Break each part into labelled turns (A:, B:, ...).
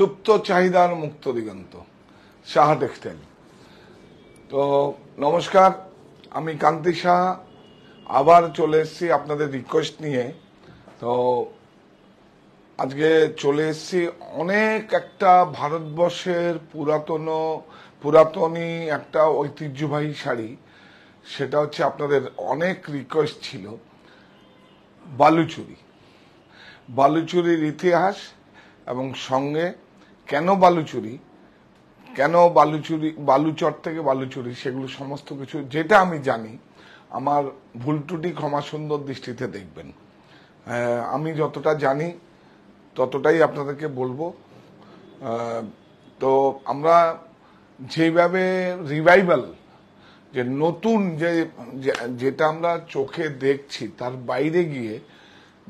A: সুপ্ত চাহিদার মুক্ত দিগন্ত সাহা টেক্সটাইল তো নমস্কার আমি কান্তি শাহ আবার চলে এসেছি আপনাদের রিকোয়েস্ট নিয়ে তো আজকে চলে এসেছি অনেক একটা ভারতবর্ষের পুরাতন পুরাতনী একটা ঐতিহ্যবাহী শাড়ি সেটা হচ্ছে আপনাদের অনেক রিকোয়েস্ট ছিল বালুচুরি বালুচুরির ইতিহাস এবং সঙ্গে কেন বালুচুরি কেন বালুচুরি বালুচর থেকে বালুচুরি সেগুলো সমস্ত কিছু যেটা আমি জানি আমার ভুল টুটি ক্ষমা সুন্দর দৃষ্টিতে দেখবেন আমি যতটা জানি ততটাই আপনাদেরকে বলবো তো আমরা যেভাবে রিভাইভাল যে নতুন যে যেটা আমরা চোখে দেখছি তার বাইরে গিয়ে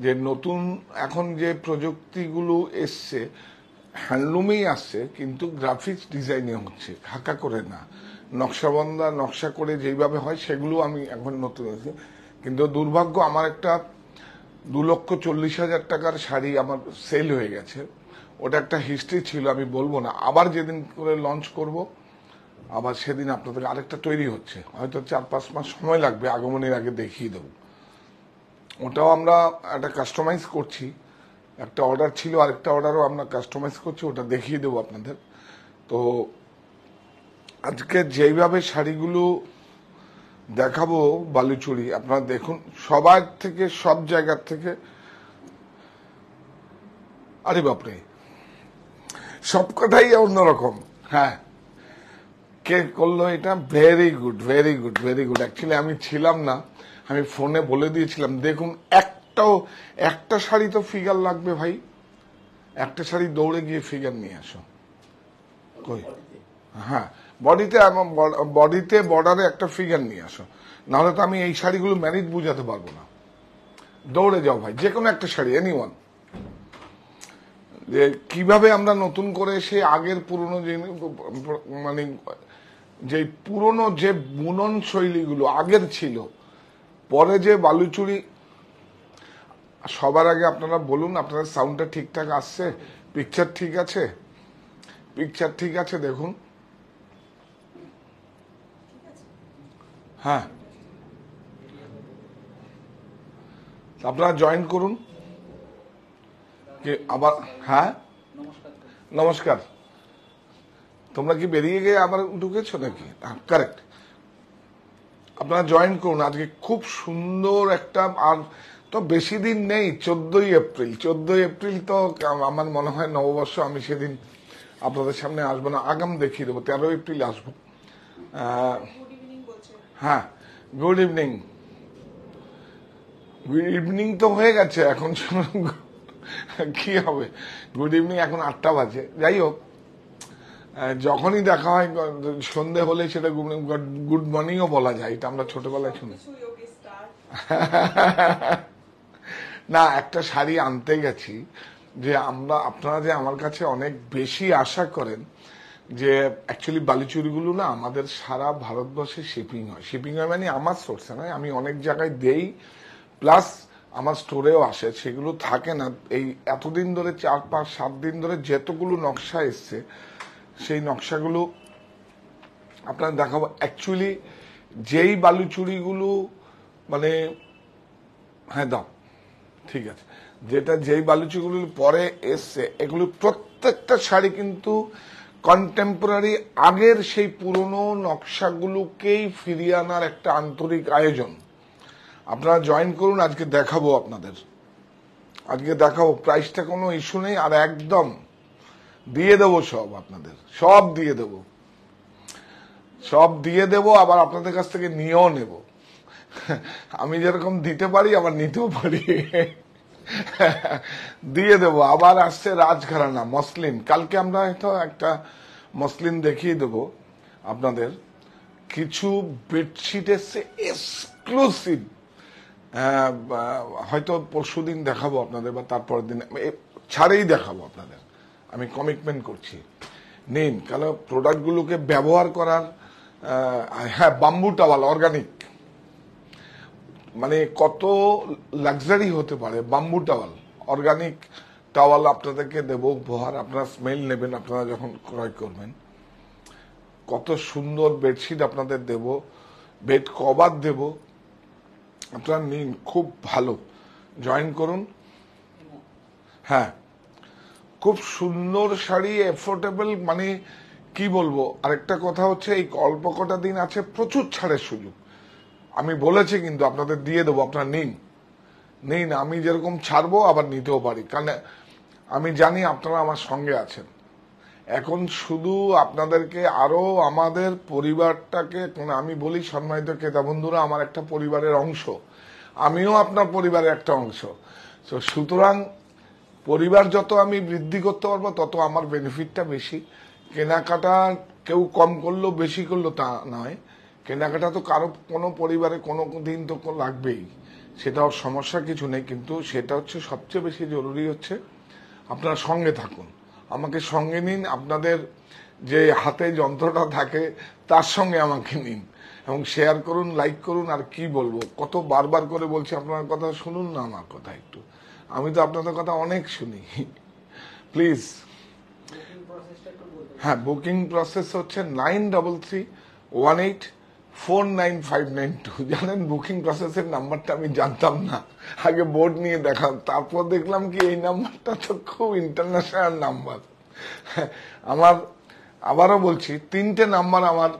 A: যে নতুন এখন যে প্রযুক্তিগুলো এসছে হ্যান্ডলুমেই আসছে কিন্তু গ্রাফিক্স ডিজাইনে হচ্ছে ঢাকা করে না নকশাবন্দা নকশা করে যেইভাবে হয় সেগুলো আমি এখন নতুন হয়েছি কিন্তু দুর্ভাগ্য আমার একটা দু লক্ষ চল্লিশ হাজার টাকার শাড়ি আমার সেল হয়ে গেছে ওটা একটা হিস্ট্রি ছিল আমি বলবো না আবার যেদিন করে লঞ্চ করব আবার সেদিন আপনাদের আরেকটা তৈরি হচ্ছে হয়তো চার পাঁচ মাস সময় লাগবে আগমনের আগে দেখিয়ে দেবো ওটাও আমরা একটা কাস্টমাইজ করছি একটা অর্ডার ছিল আরেকটা অর্ডারও আমরা কাস্টমাইজ করছি ওটা দেখিয়ে দেবো আপনাদের তো আজকে যেইভাবে শাড়িগুলো দেখাবো বালুচুরি আপনারা দেখুন সবার থেকে সব জায়গার থেকে আরে বাপরে সব কথাই অন্যরকম হ্যাঁ কে করলো এটা very good very good very good actually আমি ছিলাম না আমি ফোনে বলে দিয়েছিলাম দেখুন এক একটাও একটা শাড়ি তো ফিগার লাগবে ভাই একটা শাড়ি দৌড়ে গিয়ে ফিগার নিয়ে আসো কই হ্যাঁ বডিতে বডিতে বর্ডারে একটা ফিগার নিয়ে আসো নাহলে তো আমি এই শাড়িগুলো ম্যারিজ বুঝাতে পারবো না দৌড়ে যাও ভাই যে কোনো একটা শাড়ি এনি ওয়ান যে কিভাবে আমরা নতুন করে সে আগের পুরনো যে মানে যে পুরনো যে বুনন শৈলীগুলো আগের ছিল পরে যে বালুচুরি সবার আগে আপনারা বলুন আপনাদের সাউন্ডটা ঠিকঠাক আসছে পিকচার ঠিক আছে পিকচার ঠিক আছে দেখুন হ্যাঁ আপনারা জয়েন করুন আবার হ্যাঁ নমস্কার তোমরা কি বেরিয়ে গিয়ে আবার ঢুকেছো নাকি কারেক্ট হ্যাঁ, আপনারা জয়েন করুন আজকে খুব সুন্দর একটা আর তো বেশি দিন নেই চোদ্দই এপ্রিল চোদ্দই এপ্রিল তো আমার মনে হয় নববর্ষ আমি সেদিন আপনাদের সামনে আসবো না আগাম দেখিয়ে দেবো তেরো এপ্রিল আসবো হ্যাঁ গুড ইভিনিং গুড ইভিনিং তো হয়ে গেছে এখন কি হবে গুড ইভিনিং এখন আটটা বাজে যাই হোক যখনই দেখা হয় সন্ধে হলে সেটা গুড মর্নিংও বলা যায় এটা আমরা ছোটবেলায় শুনি না একটা শাড়ি আনতে গেছি যে আমরা আপনারা যে আমার কাছে অনেক বেশি আশা করেন যে অ্যাকচুয়ালি বালিচুরিগুলো না আমাদের সারা ভারতবর্ষে শিপিং হয় শিপিং হয় মানে আমার সোর্সে নয় আমি অনেক জায়গায় দেই প্লাস আমার স্টোরেও আসে সেগুলো থাকে না এই এতদিন ধরে চার পাঁচ সাত দিন ধরে যতগুলো নকশা এসছে সেই নকশাগুলো আপনার দেখাবো অ্যাকচুয়ালি যেই বালুচুরিগুলো মানে হ্যাঁ দাও ঠিক আছে যেটা যেই বালুচিগুলির পরে এসছে এগুলো প্রত্যেকটা শাড়ি কিন্তু কন্টেম্পোরারি আগের সেই পুরনো নকশাগুলোকেই ফিরিয়ে আনার একটা আন্তরিক আয়োজন আপনারা জয়েন করুন আজকে দেখাবো আপনাদের আজকে দেখাবো প্রাইসটা কোনো ইস্যু নেই আর একদম দিয়ে দেবো সব আপনাদের সব দিয়ে দেবো সব দিয়ে দেবো আবার আপনাদের কাছ থেকে নিয়েও নেব আমি যেরকম দিতে পারি আবার নিতেও পারি দিয়ে দেব আবার আসছে রাজঘরানা মসলিন কালকে আমরা হয়তো একটা মসলিন দেখিয়ে দেব আপনাদের কিছু বেডশিটের এসছে এক্সক্লুসিভ হয়তো পরশু দিন দেখাবো আপনাদের বা তারপরের দিন ছাড়েই দেখাবো আপনাদের আমি কমিটমেন্ট করছি নিন কারণ প্রোডাক্টগুলোকে ব্যবহার করার হ্যাঁ বাম্বু টাওয়াল অর্গানিক মানে কত লাক্সারি হতে পারে বাম্বু টাওয়াল অর্গানিক টাওয়াল আপনাদেরকে দেব উপহার আপনারা স্মেল নেবেন আপনারা যখন ক্রয় করবেন কত সুন্দর বেডশিট আপনাদের দেব বেড কভার দেব আপনারা নিন খুব ভালো জয়েন করুন হ্যাঁ খুব সুন্দর শাড়ি এফোর্ডেবল মানে কি বলবো আরেকটা কথা হচ্ছে এই অল্প কটা দিন আছে প্রচুর ছাড়ের সুযোগ আমি বলেছি কিন্তু আপনাদের দিয়ে দেবো আপনার নিন নিন আমি যেরকম ছাড়বো আবার নিতেও পারি কারণ আমি জানি আপনারা আমার সঙ্গে আছেন এখন শুধু আপনাদেরকে আরও আমাদের পরিবারটাকে আমি বলি সম্মানিত ক্রেতা বন্ধুরা আমার একটা পরিবারের অংশ আমিও আপনার পরিবারের একটা অংশ তো সুতরাং পরিবার যত আমি বৃদ্ধি করতে পারবো তত আমার বেনিফিটটা বেশি কেনাকাটা কেউ কম করলো বেশি করলো তা নয় কেনাকাটা তো কারো কোনো পরিবারে কোনো দিন তো লাগবেই সেটাও সমস্যা কিছু নেই কিন্তু সেটা হচ্ছে সবচেয়ে বেশি জরুরি হচ্ছে আপনারা সঙ্গে থাকুন আমাকে সঙ্গে নিন আপনাদের যে হাতে যন্ত্রটা থাকে তার সঙ্গে আমাকে নিন এবং শেয়ার করুন লাইক করুন আর কি বলবো কত বারবার করে বলছি আপনার কথা শুনুন না আমার কথা একটু আমি তো আপনাদের কথা অনেক শুনি প্লিজ হ্যাঁ বুকিং প্রসেস হচ্ছে nine double three one eight four nine five nine two জানেন বুকিং প্রসেসের নাম্বারটা আমি জানতাম না আগে বোর্ড নিয়ে দেখাম তারপর দেখলাম কি এই নাম্বারটা তো খুব ইন্টারন্যাশনাল নাম্বার আমার আবারও বলছি তিনটে নাম্বার আমার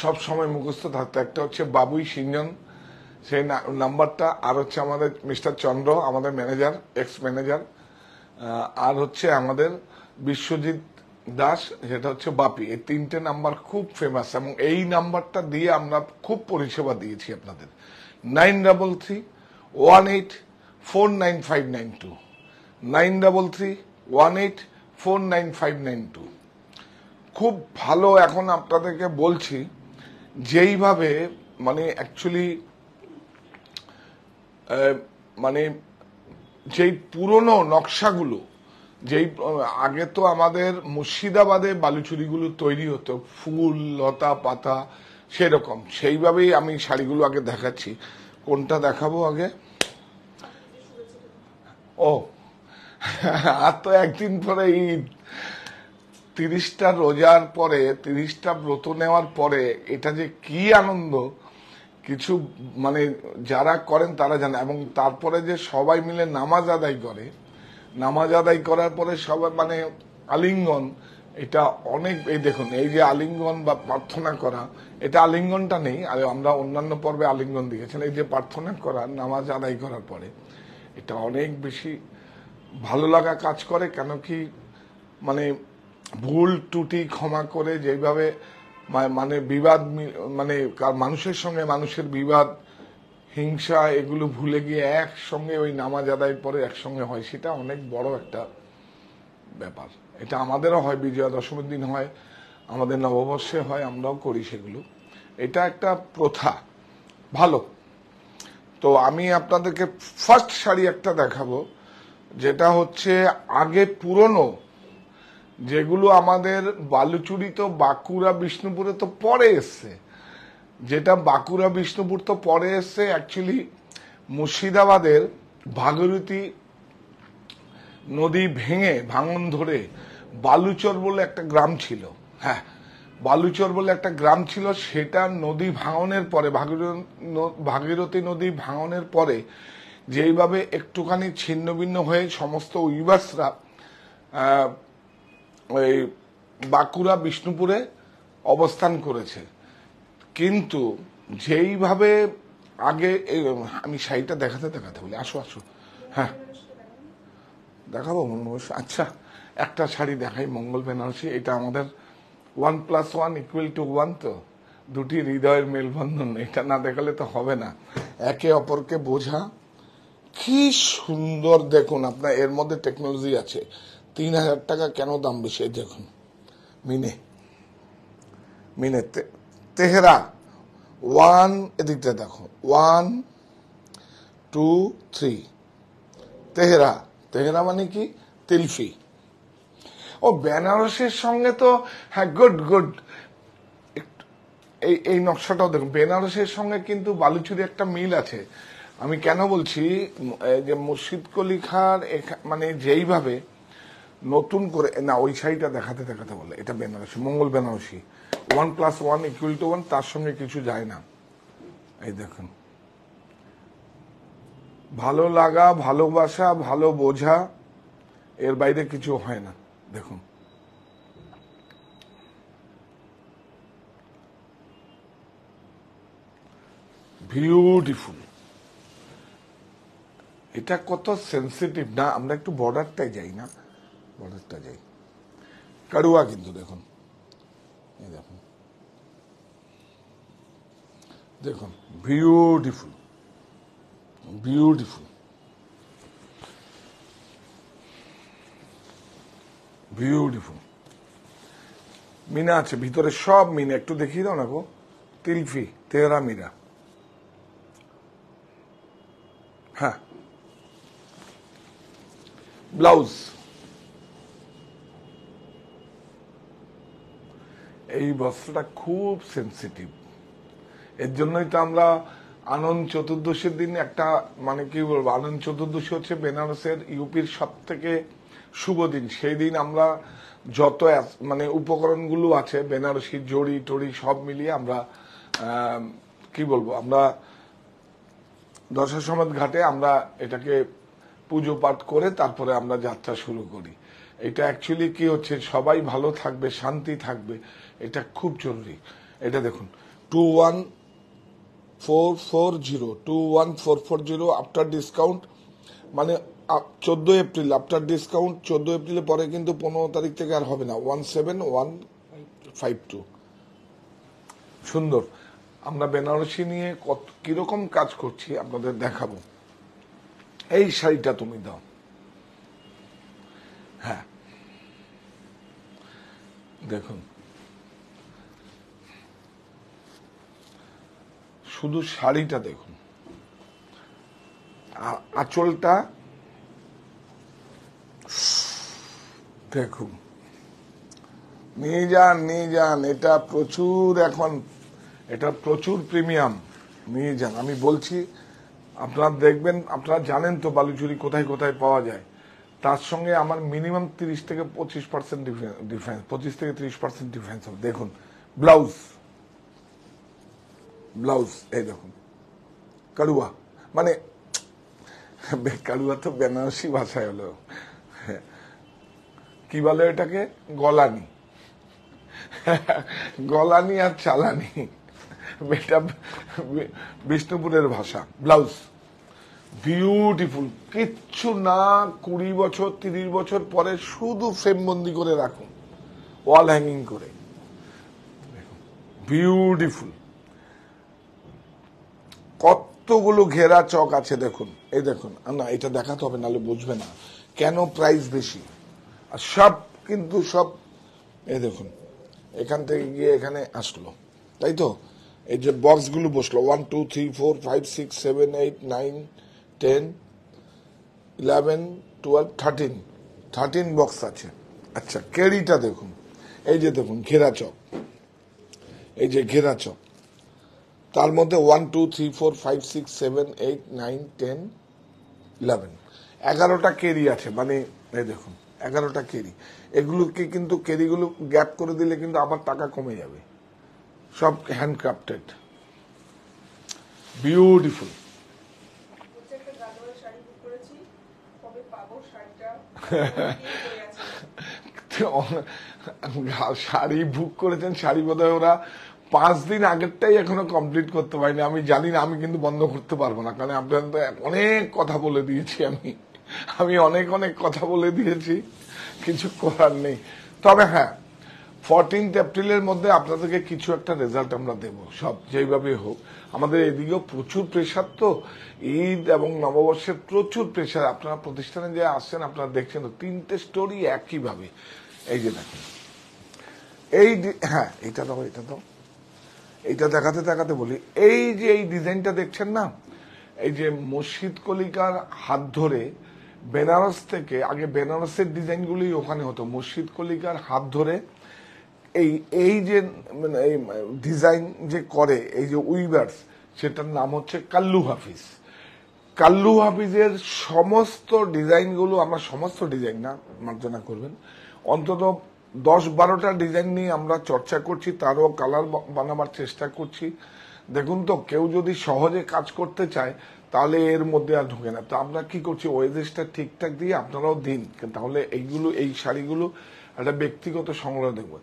A: সব সময় মুখস্থ থাকতো একটা হচ্ছে বাবুই সিঞ্জন সেই নাম্বারটা আর হচ্ছে আমাদের মিস্টার চন্দ্র আমাদের ম্যানেজার এক্স ম্যানেজার আর হচ্ছে আমাদের বিশ্বজিৎ দাস যেটা হচ্ছে বাপি এই তিনটে নাম্বার খুব ফেমাস এবং এই নাম্বারটা দিয়ে আমরা খুব পরিষেবা দিয়েছি আপনাদের nine double three one eight four nine five nine two nine double three one eight four nine five nine two খুব ভালো এখন আপনাদেরকে বলছি যেইভাবে মানে অ্যাকচুয়ালি মানে যেই পুরনো নকশাগুলো যেই আগে তো আমাদের মুর্শিদাবাদে বালুচুরিগুলো তৈরি হতো ফুল লতা পাতা সেরকম সেইভাবেই আমি শাড়িগুলো আগে দেখাচ্ছি কোনটা দেখাবো আগে ও আর তো একদিন পরে ঈদ তিরিশটা রোজার পরে তিরিশটা ব্রত নেওয়ার পরে এটা যে কি আনন্দ কিছু মানে যারা করেন তারা জানে এবং তারপরে যে সবাই মিলে নামাজ আদায় করে নামাজ আদায় করার পরে সবার মানে আলিঙ্গন এটা অনেক এই দেখুন এই যে আলিঙ্গন বা প্রার্থনা করা এটা আলিঙ্গনটা নেই আর আমরা অন্যান্য পর্বে আলিঙ্গন দিয়েছেন এই যে প্রার্থনা করা নামাজ আদায় করার পরে এটা অনেক বেশি ভালো লাগা কাজ করে কেন কি মানে ভুল ত্রুটি ক্ষমা করে যেভাবে মানে বিবাদ মানে মানুষের সঙ্গে মানুষের বিবাদ হিংসা এগুলো ভুলে গিয়ে একসঙ্গে ওই নামাজ আদায় পরে একসঙ্গে হয় সেটা অনেক বড় একটা ব্যাপার এটা আমাদেরও হয় বিজয়া দশমীর দিন হয় আমাদের নববর্ষে হয় আমরাও করি সেগুলো এটা একটা প্রথা ভালো তো আমি আপনাদেরকে ফার্স্ট শাড়ি একটা দেখাবো যেটা হচ্ছে আগে পুরনো যেগুলো আমাদের বালুচুরি তো বাঁকুড়া বিষ্ণুপুরে তো পরে এসছে যেটা বাঁকুড়া বিষ্ণুপুর তো পরে এসছে অ্যাকচুয়ালি মুর্শিদাবাদের ভাগীরথী নদী ভেঙে ভাঙন ধরে বালুচর বলে একটা গ্রাম ছিল হ্যাঁ বালুচর বলে একটা গ্রাম ছিল সেটা নদী ভাঙনের পরে ভাগীরথী নদী ভাঙনের পরে যেইভাবে একটুখানি ছিন্ন ভিন্ন হয়ে সমস্ত উইবাসরা ওই বাঁকুড়া বিষ্ণুপুরে অবস্থান করেছে কিন্তু যেইভাবে আগে আমি শাড়িটা দেখাতে দেখাতে বলি আসো আসো হ্যাঁ দেখাবো আচ্ছা একটা শাড়ি দেখাই মঙ্গল বেনারসি এটা আমাদের one plus one equal to one তো দুটি হৃদয়ের মেলবন্ধন এটা না দেখালে তো হবে না একে অপরকে বোঝা কি সুন্দর দেখুন আপনার এর মধ্যে টেকনোলজি আছে তিন হাজার টাকা কেন দাম বেশি দেখুন মিনে মিনে তেহরান ওয়ান এদিকটা দেখো ওয়ান টু থ্রি তেহরা তেহরা মানে কি তিলফি ও বেনারসের সঙ্গে তো হ্যাঁ গুড গুড এই এই নকশাটাও দেখুন বেনারসের সঙ্গে কিন্তু বালুচুরি একটা মিল আছে আমি কেন বলছি যে মুর্শিদ কলি খার মানে যেইভাবে নতুন করে না ওই সাইডটা দেখাতে দেখাতে বলে এটা Banarasi Mangal Banarasi one plus one equal to one তার সঙ্গে কিছু যায় না এই দেখুন ভালো লাগা ভালোবাসা ভালো বোঝা এর বাইরে কিছু হয় না দেখুন বিউটিফুল এটা কত সেন্সিটিভ না আমরা একটু বর্ডারটাই যাই না বর্ডারটা যাই কারুয়া কিন্তু দেখুন এই দেখুন দেখুন বিউটিফুল বিউটিফুল বিউটিফুল মিনা আছে ভিতরে সব মিনা একটু দেখিয়ে দাও না গো তিলফি তেরা মিনা হ্যাঁ ব্লাউজ এই বস্ত্রটা খুব সেন্সিটিভ এর জন্যই তো আমরা আনন্দ চতুর্দশীর দিন একটা মানে কি বলবো আনন্দ চতুর্দশী হচ্ছে বেনারসের ইউপির সব থেকে শুভ দিন সেই দিন আমরা যত মানে উপকরণগুলো আছে বেনারসি জড়ি টড়ি সব মিলিয়ে আমরা কি বলবো আমরা দশ সমাধ ঘাটে আমরা এটাকে পুজো পাঠ করে তারপরে আমরা যাত্রা শুরু করি এটা অ্যাকচুয়ালি কি হচ্ছে সবাই ভালো থাকবে শান্তি থাকবে এটা খুব জরুরি এটা দেখুন two one four four zero two one four four zero after discount মানে চোদ্দ এপ্রিল আফটার ডিসকাউন্ট চোদ্দ এপ্রিলের পরে কিন্তু পনেরো তারিখ থেকে আর হবে না one seven one five two সুন্দর আমরা বেনারসি নিয়ে কত কিরকম কাজ করছি আপনাদের দেখাবো এই শাড়িটা তুমি দাও হ্যাঁ দেখুন শুধু শাড়িটা দেখুন আঁচলটা দেখুন নিয়ে যান নিয়ে যান এটা প্রচুর এখন এটা প্রচুর প্রিমিয়াম নিয়ে যান আমি বলছি আপনারা দেখবেন আপনারা জানেন তো বালুচুরি কোথায় কোথায় পাওয়া যায় তার সঙ্গে আমার মিনিমাম তিরিশ থেকে পঁচিশ পার্সেন্ট ডিফারেন্স পঁচিশ থেকে তিরিশ পার্সেন্ট ডিফারেন্স হবে দেখুন ব্লাউজ ব্লাউজ এই দেখুন কারুয়া মানে কারুয়া তো বেনারসি ভাষায় হলো কি বলে এটাকে গলানি গলানি আর চালানি এটা বিষ্ণুপুরের ভাষা ব্লাউজ বিউটিফুল কিচ্ছু না কুড়ি বছর তিরিশ বছর পরে শুধু ফ্রেমবন্দি করে রাখুন ওয়াল হ্যাঙ্গিং করে বিউটিফুল কতগুলো ঘেরা চক আছে দেখুন এই দেখুন না এটা দেখাতে হবে নাহলে বুঝবে না কেন প্রাইস বেশি আর সব কিন্তু সব এই দেখুন এখান থেকে গিয়ে এখানে আসলো তাই তো এই যে বক্সগুলো বসলো one two three four five six seven eight nine ten eleven twelve thirteen thirteen box আছে আচ্ছা কেরিটা দেখুন এই যে দেখুন ঘেরা চক এই যে ঘেরা চক তার মধ্যে one two three four five six seven eight nine ten eleven এগারোটা কেরি আছে মানে এই দেখুন এগারোটা কেরি এগুলোকে কিন্তু কেরিগুলো গ্যাপ করে দিলে কিন্তু আবার টাকা কমে যাবে সব হ্যান্ডক্রাফটেড বিউটিফুল শাড়ি বুক করেছেন শাড়ি হয় ওরা পাঁচ দিন আগেরটাই এখনো কমপ্লিট করতে পারিনি আমি জানি না আমি কিন্তু বন্ধ করতে পারবো না কারণ আপনার তো অনেক কথা বলে দিয়েছি আমি আমি অনেক অনেক কথা বলে দিয়েছি কিছু করার নেই তবে হ্যাঁ ফরটিন্থ এপ্রিলের মধ্যে আপনাদেরকে কিছু একটা রেজাল্ট আমরা দেব সব যেইভাবে হোক আমাদের এদিকেও প্রচুর প্রেশার তো ঈদ এবং নববর্ষের প্রচুর প্রেশার আপনারা প্রতিষ্ঠানে যে আসছেন আপনারা দেখছেন তো তিনটে স্টোরি একইভাবে এই যে দেখেন এই হ্যাঁ এটা দাও এটা দাও এইটা দেখাতে দেখাতে বলি এই যে এই ডিজাইনটা দেখছেন না এই যে মসজিদ কলিকার হাত ধরে বেনারস থেকে আগে বেনারসের ডিজাইনগুলি ওখানে হতো মসজিদ কলিকার হাত ধরে এই এই যে মানে এই ডিজাইন যে করে এই যে উইভার্স সেটার নাম হচ্ছে কাল্লু হাফিজ কাল্লু হাফিজের সমস্ত ডিজাইনগুলো আমরা সমস্ত ডিজাইন না মার্জনা করবেন অন্তত দশ বারোটা ডিজাইন নিয়ে আমরা চর্চা করছি তারও কালার বানাবার চেষ্টা করছি দেখুন তো কেউ যদি সহজে কাজ করতে চায় তাহলে এর মধ্যে আর ঢোকে না তো আমরা কি করছি ওয়েজেসটা ঠিকঠাক দিয়ে আপনারাও দিন তাহলে এইগুলো এই শাড়িগুলো একটা ব্যক্তিগত সংগ্রহ দেখবো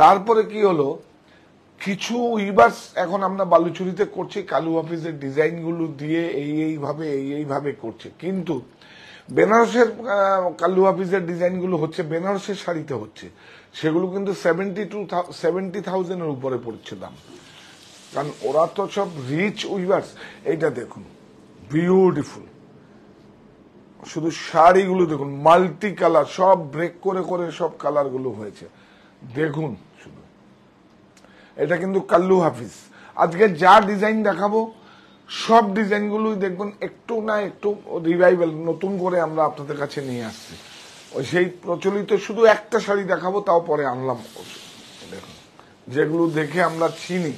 A: তারপরে কি হলো কিছু উইভার্স এখন আমরা বালুচুরিতে করছি কালু অফিসের ডিজাইনগুলো দিয়ে এই এইভাবে এই এইভাবে করছে কিন্তু বেনারসের কালু অফিসের ডিজাইনগুলো হচ্ছে বেনারসের শাড়িতে হচ্ছে সেগুলো কিন্তু সেভেন্টি টু সেভেন্টি থাউজেন্ডের উপরে পড়ছে দাম কারণ ওরা তো সব রিচ উইভার্স এইটা দেখুন বিউটিফুল শুধু শাড়িগুলো দেখুন মাল্টি কালার সব ব্রেক করে করে সব কালারগুলো হয়েছে দেখুন এটা কিন্তু কাল্লু হাফিজ আজকে যা ডিজাইন দেখাবো সব ডিজাইনগুলোই দেখবেন একটু না একটু রিভাইভেল নতুন করে আমরা আপনাদের কাছে নিয়ে আসছি ওই সেই প্রচলিত শুধু একটা শাড়ি দেখাবো তাও পরে আনলাম দেখুন যেগুলো দেখে আমরা চিনি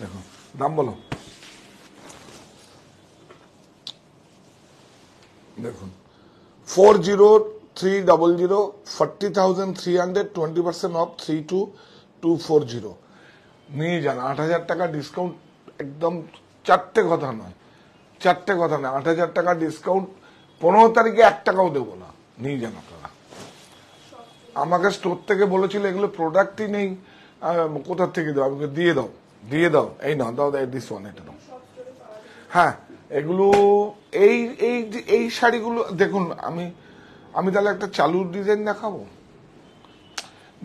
A: দেখুন দাম বলো দেখুন four zero three double zero forty thousand three hundred twenty percent off three two two four zero নিয়ে যান আট হাজার টাকা ডিসকাউন্ট একদম চারটে কথা নয় চারটে কথা নয় আট হাজার টাকা ডিসকাউন্ট পনেরো তারিখে এক টাকাও দেবো না নিয়ে যান আপনারা আমাকে স্টোর থেকে বলেছিল এগুলো প্রোডাক্টই নেই কোথার থেকে দেবো আমাকে দিয়ে দাও দিয়ে দাও এই না দাও দেয় দিস ওয়ান এটা দাও হ্যাঁ এগুলো এই এই এই শাড়িগুলো দেখুন আমি আমি তাহলে একটা চালুর ডিজাইন দেখাবো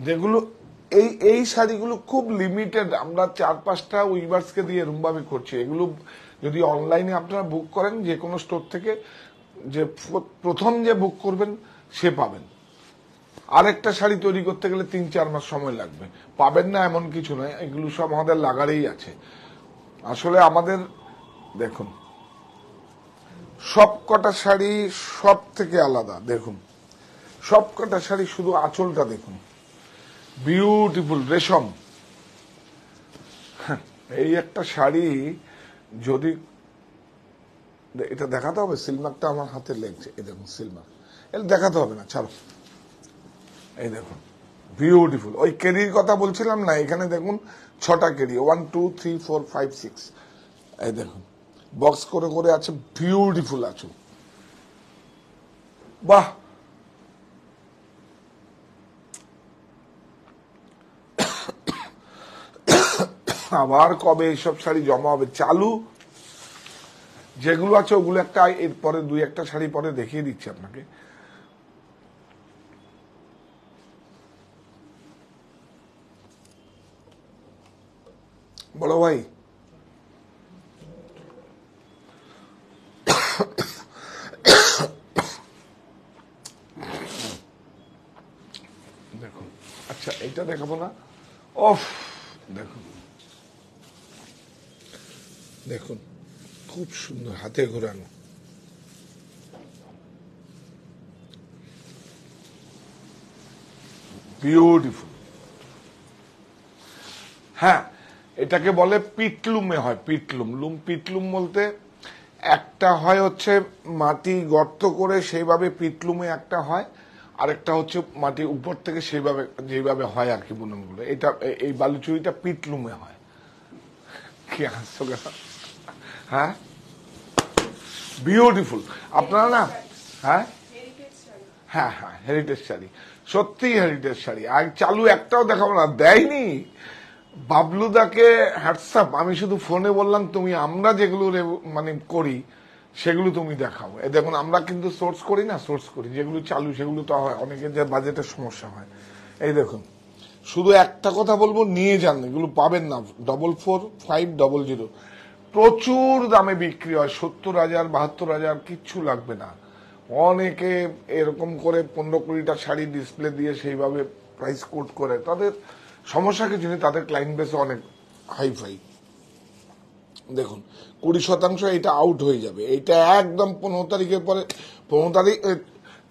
A: যেগুলো এই এই শাড়িগুলো খুব লিমিটেড আমরা চার পাঁচটা উইভার্সকে দিয়ে এরমভাবে করছি এগুলো যদি অনলাইনে আপনারা বুক করেন যে কোনো স্টোর থেকে যে প্রথম যে বুক করবেন সে পাবেন আরেকটা শাড়ি তৈরি করতে গেলে তিন চার মাস সময় লাগবে পাবেন না এমন কিছু নয় এগুলো সব আমাদের লাগারেই আছে আসলে আমাদের দেখুন সব কটা শাড়ি সব থেকে আলাদা দেখুন সব কটা শাড়ি শুধু আঁচলটা দেখুন বিউটিফুল রেশম এই একটা শাড়ি যদি এটা দেখাতে হবে সিলমাকটা আমার হাতে লেগছে এই দেখুন সিলমাক এটা দেখাতে হবে না ছাড়ো এই দেখুন বিউটিফুল ওই কেরির কথা বলছিলাম না এখানে দেখুন ছটা কেরি one two three four five six এই দেখুন বক্স করে করে আছে বিউটিফুল আছো বাহ আবার কবে এইসব শাড়ি জমা হবে চালু যেগুলো আছে ওগুলো একটা এরপরে দুই একটা শাড়ি পরে দেখিয়ে দিচ্ছি আপনাকে বলো ভাই দেখো আচ্ছা এটা দেখাবো না অফ দেখো দেখুন খুব সুন্দর হাতে ঘোরানো বিউটিফুল হ্যাঁ এটাকে বলে পিটলুমে হয় পিটলুম লুম পিটলুম বলতে একটা হয় হচ্ছে মাটি গর্ত করে সেইভাবে পিটলুমে একটা হয় আরেকটা হচ্ছে মাটি উপর থেকে সেইভাবে যেভাবে হয় আর কি বুননগুলো এটা এই বালুচুরিটা পিটলুমে হয় কি হাস্যকর হ্যাঁ বিউটিফুল আপনারা না হ্যাঁ হ্যাঁ হ্যাঁ হেরিটেজ শাড়ি সত্যি হেরিটেজ শাড়ি আর চালু একটাও দেখাবো না দেয়নি বাবলুদাকে হোয়াটসঅ্যাপ আমি শুধু ফোনে বললাম তুমি আমরা যেগুলো মানে করি সেগুলো তুমি দেখাও এ দেখুন আমরা কিন্তু সোর্স করি না সোর্স করি যেগুলো চালু সেগুলো তো হয় অনেকের যে বাজেটের সমস্যা হয় এই দেখুন শুধু একটা কথা বলবো নিয়ে যান এগুলো পাবেন না double four five double zero প্রচুর দামে বিক্রি হয় সত্তর হাজার বাহাত্তর হাজার কিচ্ছু লাগবে না অনেকে এরকম করে পনেরো কুড়িটা শাড়ি ডিসপ্লে দিয়ে সেইভাবে প্রাইস কোট করে তাদের সমস্যা কিছু নেই তাদের ক্লায়েন্ট বেসে অনেক হাই ফাই দেখুন কুড়ি শতাংশ এটা আউট হয়ে যাবে এটা একদম পনেরো তারিখের পরে পনেরো তারিখ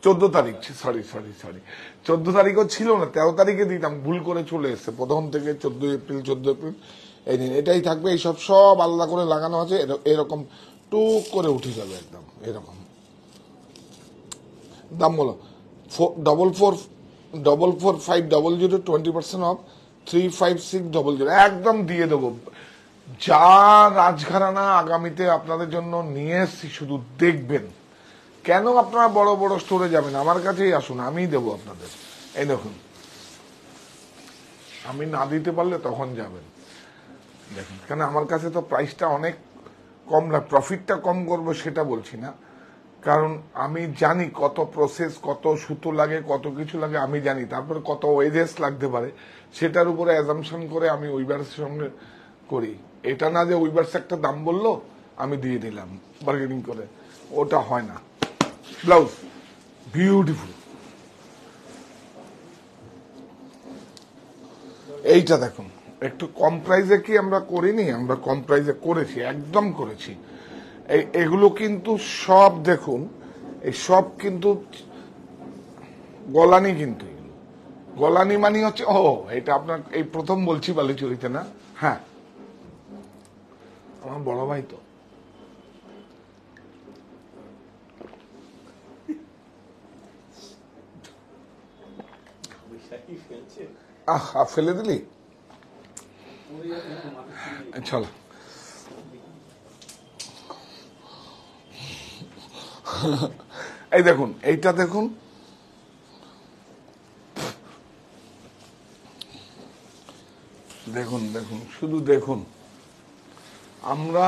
A: চোদ্দ তারিখ সরি সরি সরি চোদ্দ তারিখও ছিল না তেরো তারিখে দিতাম ভুল করে চলে এসছে প্রথম থেকে চোদ্দ এপ্রিল চোদ্দ এপ্রিল এই দিন এটাই থাকবে এইসব সব আলাদা করে লাগানো আছে এরকম টুক করে উঠে যাবে একদম এরকম দাম বলো double four double four five double zero twenty percent off three five six double zero একদম দিয়ে দেবো যা রাজঘরানা আগামীতে আপনাদের জন্য নিয়ে এসছি শুধু দেখবেন কেন আপনারা বড় বড় স্টোরে যাবেন আমার কাছেই আসুন আমিই দেবো আপনাদের এই দেখুন আমি না দিতে পারলে তখন যাবেন কারণ আমার কাছে তো প্রাইসটা অনেক কম না প্রফিটটা কম করবো সেটা বলছি না কারণ আমি জানি কত প্রসেস কত সুতো লাগে কত কিছু লাগে আমি জানি তারপরে কত ওয়েজেস লাগতে পারে সেটার উপরে অ্যাজামশন করে আমি উইবার্সের সঙ্গে করি এটা না যে উইবার্স একটা দাম বললো আমি দিয়ে দিলাম বার্গেনিং করে ওটা হয় না ব্লাউজ বিউটিফুল এইটা দেখুন একটু কম প্রাইজে কি আমরা করিনি আমরা কম প্রাইজে করেছি একদম করেছি এগুলো কিন্তু সব দেখুন এই সব কিন্তু গলানি কিন্তু গলানি মানি হচ্ছে ও এটা আপনার এই প্রথম বলছি বালিচুরিতে না হ্যাঁ আমার বড় ভাই তো আহা ফেলে দিলি চলো এই দেখুন এইটা দেখুন দেখুন দেখুন শুধু দেখুন আমরা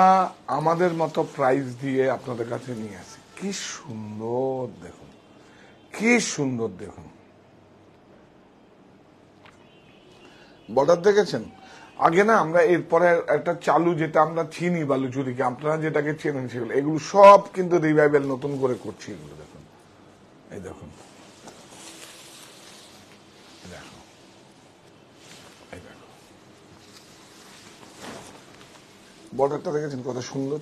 A: আমাদের মতো প্রাইজ দিয়ে আপনাদের কাছে নিয়ে আসি কি সুন্দর দেখুন কি সুন্দর দেখুন বর্ডার দেখেছেন আগে না আমরা এরপরে একটা চালু যেটা আমরা চিনি বা লুচুরিকে আপনারা যেটাকে চেনেন সেগুলো এগুলো সব কিন্তু রিভাইভেল নতুন করে করছি এগুলো দেখুন এই দেখুন বর্ডারটা দেখেছেন কত সুন্দর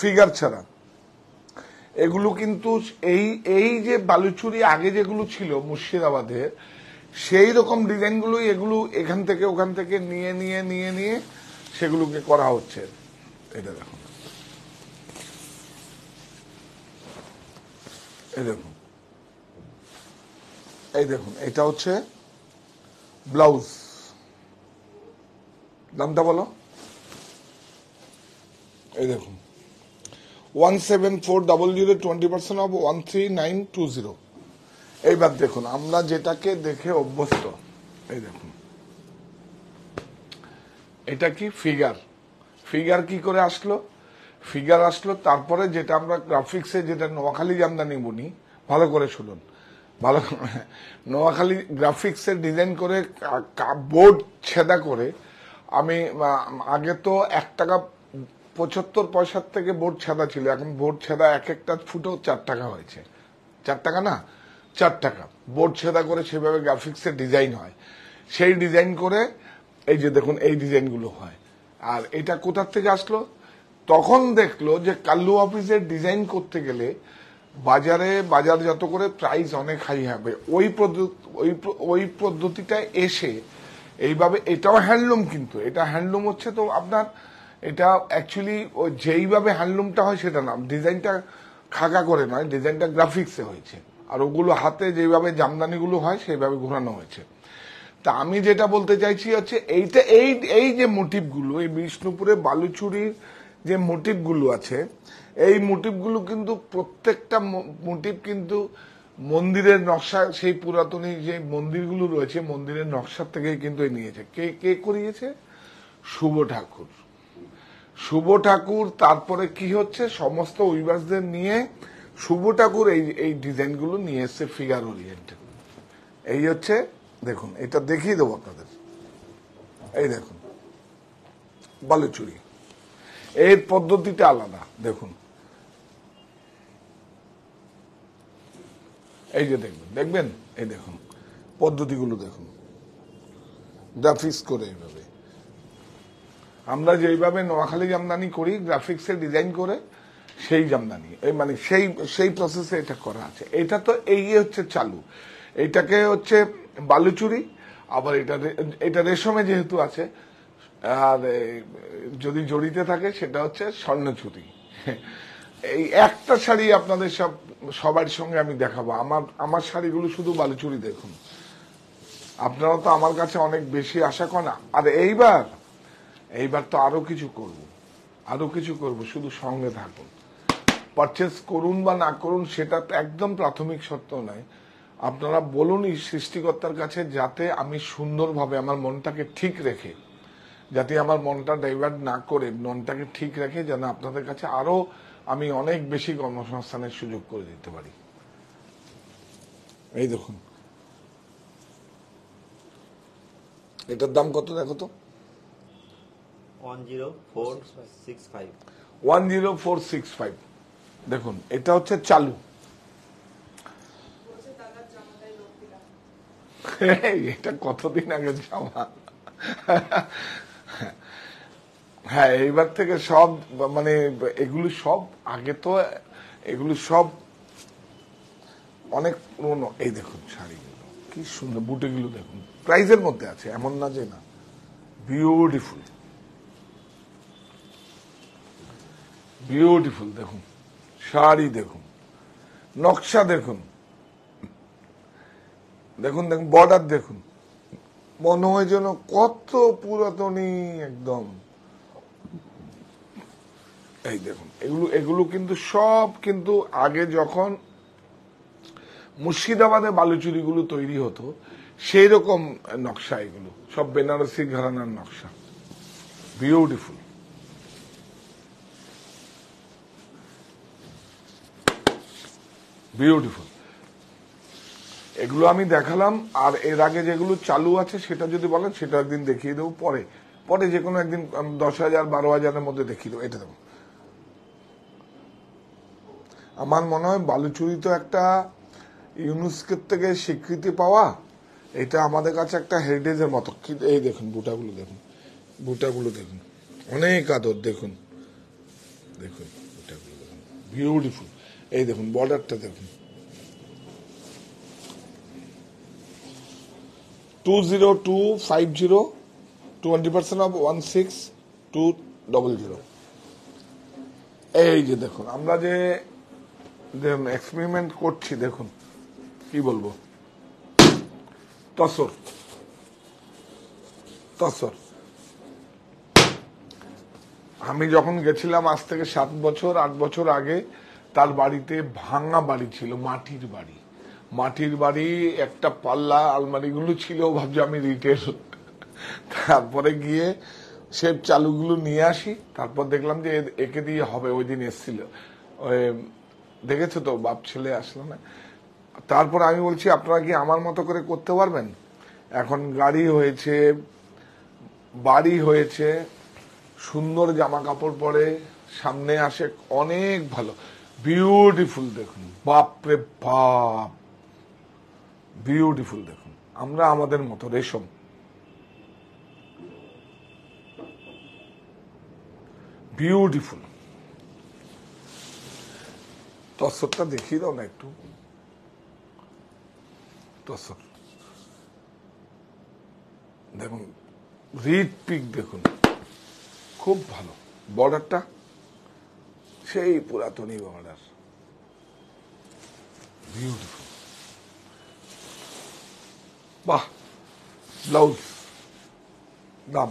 A: ফিগার ছাড়া এগুলো কিন্তু এই এই যে বালুচুরি আগে যেগুলো ছিল মুর্শিদাবাদে সেই রকম ডিজাইনগুলোই এগুলো এখান থেকে ওখান থেকে নিয়ে নিয়ে নিয়ে নিয়ে সেগুলোকে করা হচ্ছে এটা দেখুন এই দেখুন এই দেখুন এটা হচ্ছে ব্লাউজ দামটা বলো এই দেখুন one seven four double zero twenty percent off one three nine two zero এইবার দেখুন আমরা যেটাকে দেখে অভ্যস্ত এই দেখুন এটা কি ফিগার ফিগার কি করে আসলো ফিগার আসলো তারপরে যেটা আমরা গ্রাফিক্সে যেটা নোয়াখালী জামদানি বুনি ভালো করে শুনুন ভালো নোয়াখালী গ্রাফিক্সের ডিজাইন করে বোর্ড ছেদা করে আমি আগে তো এক টাকা পঁচাত্তর পয়সার থেকে বোর্ড ছেদা ছিল এখন বোর্ড ছেদা এক একটা ফুটো চার টাকা হয়েছে চার টাকা না চার টাকা বোর্ড সেদা করে সেভাবে এর ডিজাইন হয় সেই ডিজাইন করে এই যে দেখুন এই ডিজাইনগুলো হয় আর এটা কোথার থেকে আসলো তখন দেখলো যে কাল্লু অফিসের ডিজাইন করতে গেলে বাজারে বাজার যত করে প্রাইস অনেক হাই হবে ওই ওই পদ্ধতিটা এসে এইভাবে এটাও হ্যান্ডলুম কিন্তু এটা হ্যান্ডলুম হচ্ছে তো আপনার এটা অ্যাকচুয়ালি যেইভাবে হ্যান্ডলুমটা হয় সেটা না ডিজাইনটা খাকা করে নয় ডিজাইনটা গ্রাফিক্সে হয়েছে আর ওগুলো হাতে যেভাবে জামদানিগুলো হয় সেইভাবে ঘোরানো হয়েছে তা আমি যেটা বলতে চাইছি হচ্ছে এইটা এই এই যে মোটিভগুলো এই বিষ্ণুপুরে বালুচুরির যে মোটিভগুলো আছে এই মোটিভগুলো কিন্তু প্রত্যেকটা মোটিভ কিন্তু মন্দিরের নকশা সেই পুরাতনী যে মন্দিরগুলো রয়েছে মন্দিরের নকশা থেকে কিন্তু নিয়েছে কে কে করিয়েছে শুভ ঠাকুর শুভ ঠাকুর তারপরে কি হচ্ছে সমস্ত অভিবাসদের নিয়ে শুভ ঠাকুর এই এই ডিজাইনগুলো নিয়ে এসছে ফিগার ওরিয়েন্টেড এই হচ্ছে দেখুন এটা দেখিয়ে দেবো আপনাদের এই দেখুন বালুচুরি এর পদ্ধতিটা আলাদা দেখুন এই যে দেখবেন দেখবেন এই দেখুন পদ্ধতিগুলো দেখুন গ্রাফিক্স করে এইভাবে আমরা যেইভাবে নোয়াখালী জামদানি করি গ্রাফিক্সের ডিজাইন করে সেই জামদানি মানে সেই সেই প্রসেসে এটা করা আছে এটা তো এই ইয়ে হচ্ছে চালু এটাকে হচ্ছে বালুচুরি আবার এটা এটা রেশমে যেহেতু আছে আর যদি জড়িতে থাকে সেটা হচ্ছে স্বর্ণচুরি এই একটা শাড়ি আপনাদের সব সবার সঙ্গে আমি দেখাবো আমার আমার শাড়িগুলো শুধু বালুচুরি দেখুন আপনারা তো আমার কাছে অনেক বেশি আশা করা আর এইবার এইবার তো আরো কিছু করব আরো কিছু করব শুধু সঙ্গে থাকুন পারচেস করুন বা না করুন সেটা একদম প্রাথমিক শর্ত নয় আপনারা বলুন এই সৃষ্টিকর্তার কাছে যাতে আমি সুন্দরভাবে আমার মনটাকে ঠিক রেখে যাতে আমার মনটা ডাইভার্ট না করে মনটাকে ঠিক রেখে যেন আপনাদের কাছে আরও আমি অনেক বেশি কর্মসংস্থানের সুযোগ করে দিতে পারি এই দেখুন এটার দাম কত দেখো তো one zero four six five one zero four six five দেখুন এটা হচ্ছে চালু এটা কতদিন আগে জামা হ্যাঁ এইবার থেকে সব মানে এগুলি সব আগে তো এগুলি সব অনেক পুরনো এই দেখুন শাড়িগুলো কি সুন্দর বুটিগুলো দেখুন প্রাইজের মধ্যে আছে এমন না যে না বিউটিফুল বিউটিফুল দেখুন শাড়ি দেখুন নকশা দেখুন দেখুন দেখুন বর্ডার দেখুন মনে হয় যেন কত পুরাতনই একদম এই দেখুন এগুলো এগুলো কিন্তু সব কিন্তু আগে যখন মুর্শিদাবাদে বালুচুরিগুলো তৈরি হতো সেই রকম নকশা এগুলো সব বেনারসি ঘরানার নকশা বিউটিফুল বিউটিফুল এগুলো আমি দেখালাম আর এর আগে যেগুলো চালু আছে সেটা যদি বলেন সেটা একদিন দেখিয়ে দেবো পরে পরে যে কোনো একদিন দশ হাজার বারো হাজারের মধ্যে দেখিয়ে দেবো এটা দেবো আমার মনে হয় বালুচুরি তো একটা ইউনেস্কোর থেকে স্বীকৃতি পাওয়া এটা আমাদের কাছে একটা হেরিটেজের মতো এই দেখুন বুটাগুলো দেখুন বুটাগুলো দেখুন অনেক আদর দেখুন দেখুন বুটাগুলো দেখুন বিউটিফুল এই দেখুন বর্ডারটা দেখুন two zero two five zero twenty percent off one six two double zero এই যে দেখুন আমরা যে এক্সপেরিমেন্ট করছি দেখুন কি বলবো তসর তসর আমি যখন গেছিলাম আজ থেকে সাত বছর আট বছর আগে তার বাড়িতে ভাঙা বাড়ি ছিল মাটির বাড়ি মাটির বাড়ি একটা পাল্লা আলমারিগুলো ছিল ভাবছি আমি রিটেল তারপরে গিয়ে সে চালুগুলো নিয়ে আসি তারপর দেখলাম যে একে দিয়ে হবে ওই দিন এসেছিল দেখেছো তো বাপ ছেলে আসলো না তারপর আমি বলছি আপনারা কি আমার মতো করে করতে পারবেন এখন গাড়ি হয়েছে বাড়ি হয়েছে সুন্দর জামা কাপড় পরে সামনে আসে অনেক ভালো বিউটিফুল দেখুন বাপরে বাপ বিউটিফুল দেখুন আমরা আমাদের মতো রেশম বিউটিফুল তসরটা দেখিয়ে দাও না একটু তসর দেখুন রিড পিক দেখুন খুব ভালো বর্ডারটা সেই পুরাতনই বাংলার বাহ ব্লাউজ দাম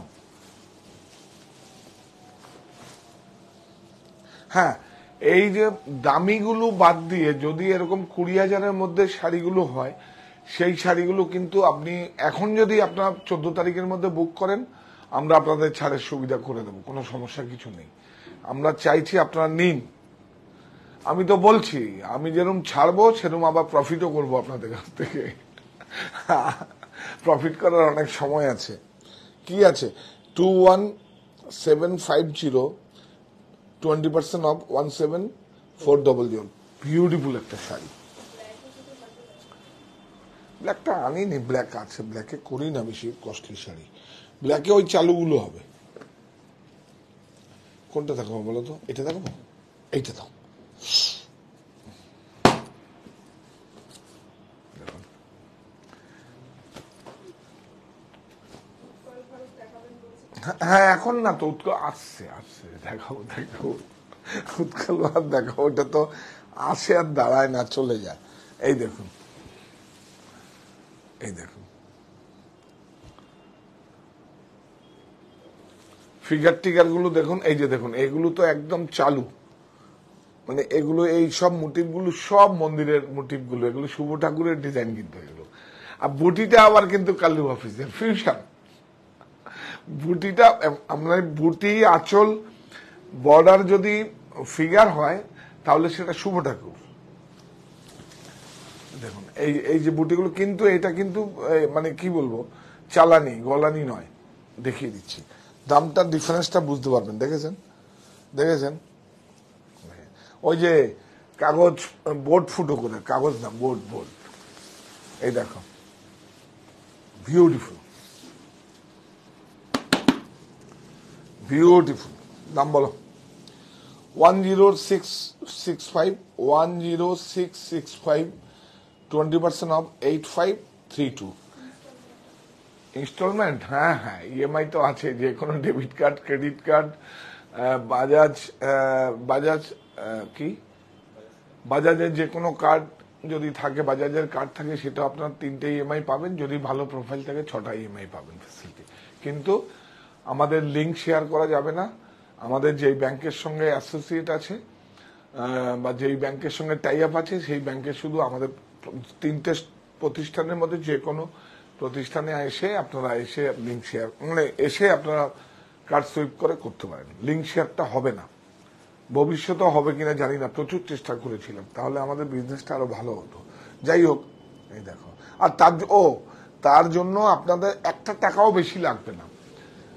A: হ্যাঁ এই যে দামিগুলো বাদ দিয়ে যদি এরকম কুড়ি হাজারের মধ্যে শাড়িগুলো হয় সেই শাড়িগুলো কিন্তু আপনি এখন যদি আপনার চোদ্দ তারিখের মধ্যে বুক করেন আমরা আপনাদের ছাড়ের সুবিধা করে দেবো কোনো সমস্যা কিছু নেই আমরা চাইছি আপনারা নিন আমি তো বলছি আমি যেরকম ছাড়বো সেরকম আবার প্রফিটও করবো আপনাদের কাছ থেকে প্রফিট করার অনেক সময় আছে কি আছে two one seven five zero twenty percent off one seven four double zero beautiful একটা শাড়ি ব্ল্যাকটা আনিনি ব্ল্যাক আছে ব্ল্যাকে করি না বেশি কস্টলি শাড়ি ব্ল্যাকে ওই চালুগুলো হবে কোনটা দেখাবো বলতো এটা দেখাবো এইটা দাও হ্যাঁ এখন না তো উৎকল আসছে আসছে দেখাও দেখাও উৎকল আর দেখাও ওটা তো আসে আর দাঁড়ায় না চলে যায় এই দেখুন এই দেখুন ফিগার টিগারগুলো দেখুন এই যে দেখুন এগুলো তো একদম চালু মানে এগুলো এই সব গুলো সব মন্দিরের গুলো এগুলো শুভ ঠাকুরের ডিজাইন কিন্তু এগুলো আর বুটিটা আবার কিন্তু কালু অফিসের ফিউশন বুটিটা আপনার মানে বুটি আচল বর্ডার যদি ফিগার হয় তাহলে সেটা শুভ ঠাকুর দেখুন এই এই যে বুটিগুলো কিন্তু এটা কিন্তু মানে কি বলবো চালানি গলানি নয় দেখিয়ে দিচ্ছি দামটা ডিফারেন্সটা বুঝতে পারবেন দেখেছেন দেখেছেন ওই যে কাগজ বোর্ড ফুটো করে কাগজ না বোর্ড বোর্ড এই দেখো বিউটিফুল বিউটিফুল দাম বলো one zero six six five one zero six six five twenty percent off eight five three two instalment হ্যাঁ হ্যাঁ ইএমআই e তো আছে যে কোনো debit card credit card Bajaj Bajaj কি বাজাজের যে কোনো কার্ড যদি থাকে বাজাজের কার্ড থাকে সেটা আপনার তিনটে ইএমআই e পাবেন যদি ভালো প্রোফাইল থাকে ছটা ইএমআই e পাবেন ফ্যাসিলিটি কিন্তু আমাদের লিঙ্ক শেয়ার করা যাবে না আমাদের যেই ব্যাংকের সঙ্গে অ্যাসোসিয়েট আছে বা যেই ব্যাংকের সঙ্গে টাই আপ আছে সেই ব্যাংকে শুধু আমাদের তিনটে প্রতিষ্ঠানের মধ্যে যে কোনো প্রতিষ্ঠানে এসে আপনারা এসে লিঙ্ক শেয়ার মানে এসে আপনারা কার্ড সুইপ করে করতে পারেন লিঙ্ক শেয়ারটা হবে না ভবিষ্যতে হবে কিনা জানি না প্রচুর চেষ্টা করেছিলাম তাহলে আমাদের বিজনেসটা আরো ভালো হতো যাই হোক এই দেখো আর তার ও তার জন্য আপনাদের একটা টাকাও বেশি লাগবে না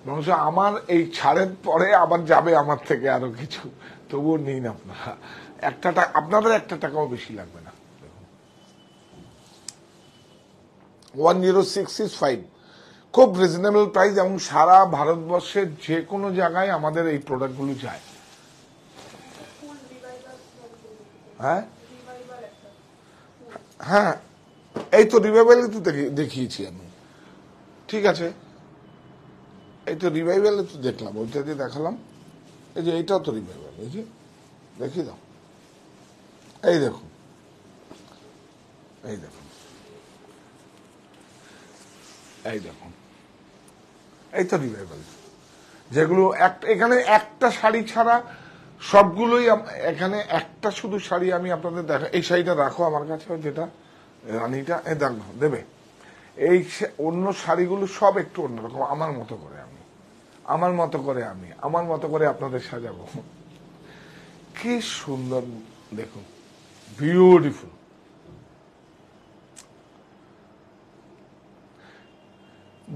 A: মানুষ আমার এই ছাড়ের পরে আবার যাবে আমার থেকে আরো কিছু তবুও নিন আপনারা একটা আপনাদের একটা টাকাও বেশি লাগবে one zero six six five খুব রিজনেবল প্রাইস এবং সারা ভারতবর্ষের যে কোনো জায়গায় আমাদের এই প্রোডাক্টগুলো যায় হ্যাঁ হ্যাঁ এই তো রিভাইভালে তো দেখিয়েছি আমি ঠিক আছে এই তো রিভাইভালে তো দেখলাম ওইটা দিয়ে দেখালাম এই যে এইটাও তো রিভাইভাল এই যে দেখি দাও এই দেখুন এই দেখুন এই দেখুন এই তো রিভাইভাল যেগুলো এখানে একটা শাড়ি ছাড়া সবগুলোই এখানে একটা শুধু শাড়ি আমি আপনাদের দেখা এই শাড়িটা রাখো আমার কাছে যেটা রানিটা এ দেখো দেবে এই অন্য শাড়িগুলো সব একটু অন্যরকম আমার মতো করে আমি আমার মতো করে আমি আমার মতো করে আপনাদের সাজাবো কি সুন্দর দেখুন বিউটিফুল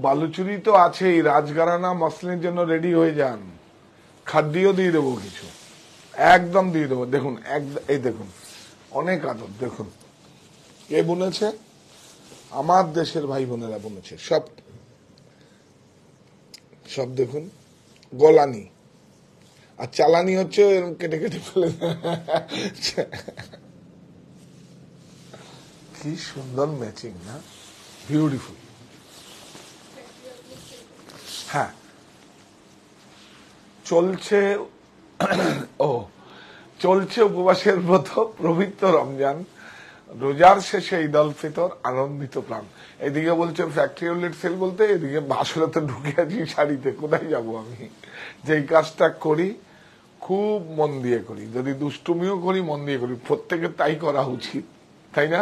A: বালুচুরি তো আছেই রাজগারানা মসলিনের জন্য রেডি হয়ে যান খাদ্যও দিয়ে দেবো কিছু একদম দিয়ে দেবো দেখুন এই দেখুন অনেক আদর দেখুন কে বুনেছে আমার দেশের ভাই বোনেরা বুনেছে সব সব দেখুন গলানি আর চালানি হচ্ছে এরকম কেটে কেটে ফেলে কি সুন্দর ম্যাচিং না বিউটিফুল হ্যাঁ চলছে ও চলছে উপবাসের ব্রত প্রবৃত্ত রমজান রোজার শেষে আল ফিতর আনন্দিত প্রাণ এদিকে বলছে ফ্যাক্টরি ওলেট সেল বলতে এদিকে বাসরে তো ঢুকে আছি শাড়িতে কোথায় যাব আমি যেই কাজটা করি খুব মন দিয়ে করি যদি দুষ্টুমিও করি মন দিয়ে করি প্রত্যেকে তাই করা উচিত তাই না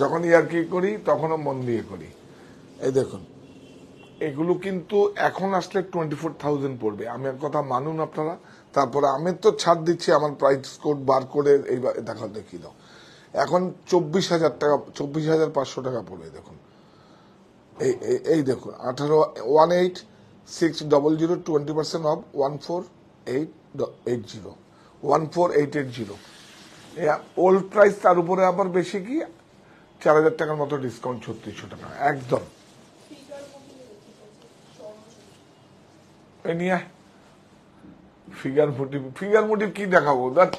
A: যখন ইয়ার কি করি তখনও মন দিয়ে করি এই দেখুন এগুলো কিন্তু এখন আসলে টোয়েন্টি ফোর থাউজেন্ড পড়বে আমি এক কথা মানুন আপনারা তারপরে আমি তো ছাড় দিচ্ছি আমার প্রাইস কোড বার করে এই দেখা দেখি দাও এখন চব্বিশ হাজার টাকা চব্বিশ হাজার পাঁচশো টাকা পড়বে দেখুন এই এই দেখুন আঠারো one eight six double zero twenty percent off one four eight eight zero one four eight eight zero old price তার উপরে আবার বেশি কি চার হাজার টাকার মতো ডিসকাউন্ট ছত্রিশশো টাকা একদম ফিগার মোটিভ ফিগার মোটিভ কি দেখাবো দ্যাট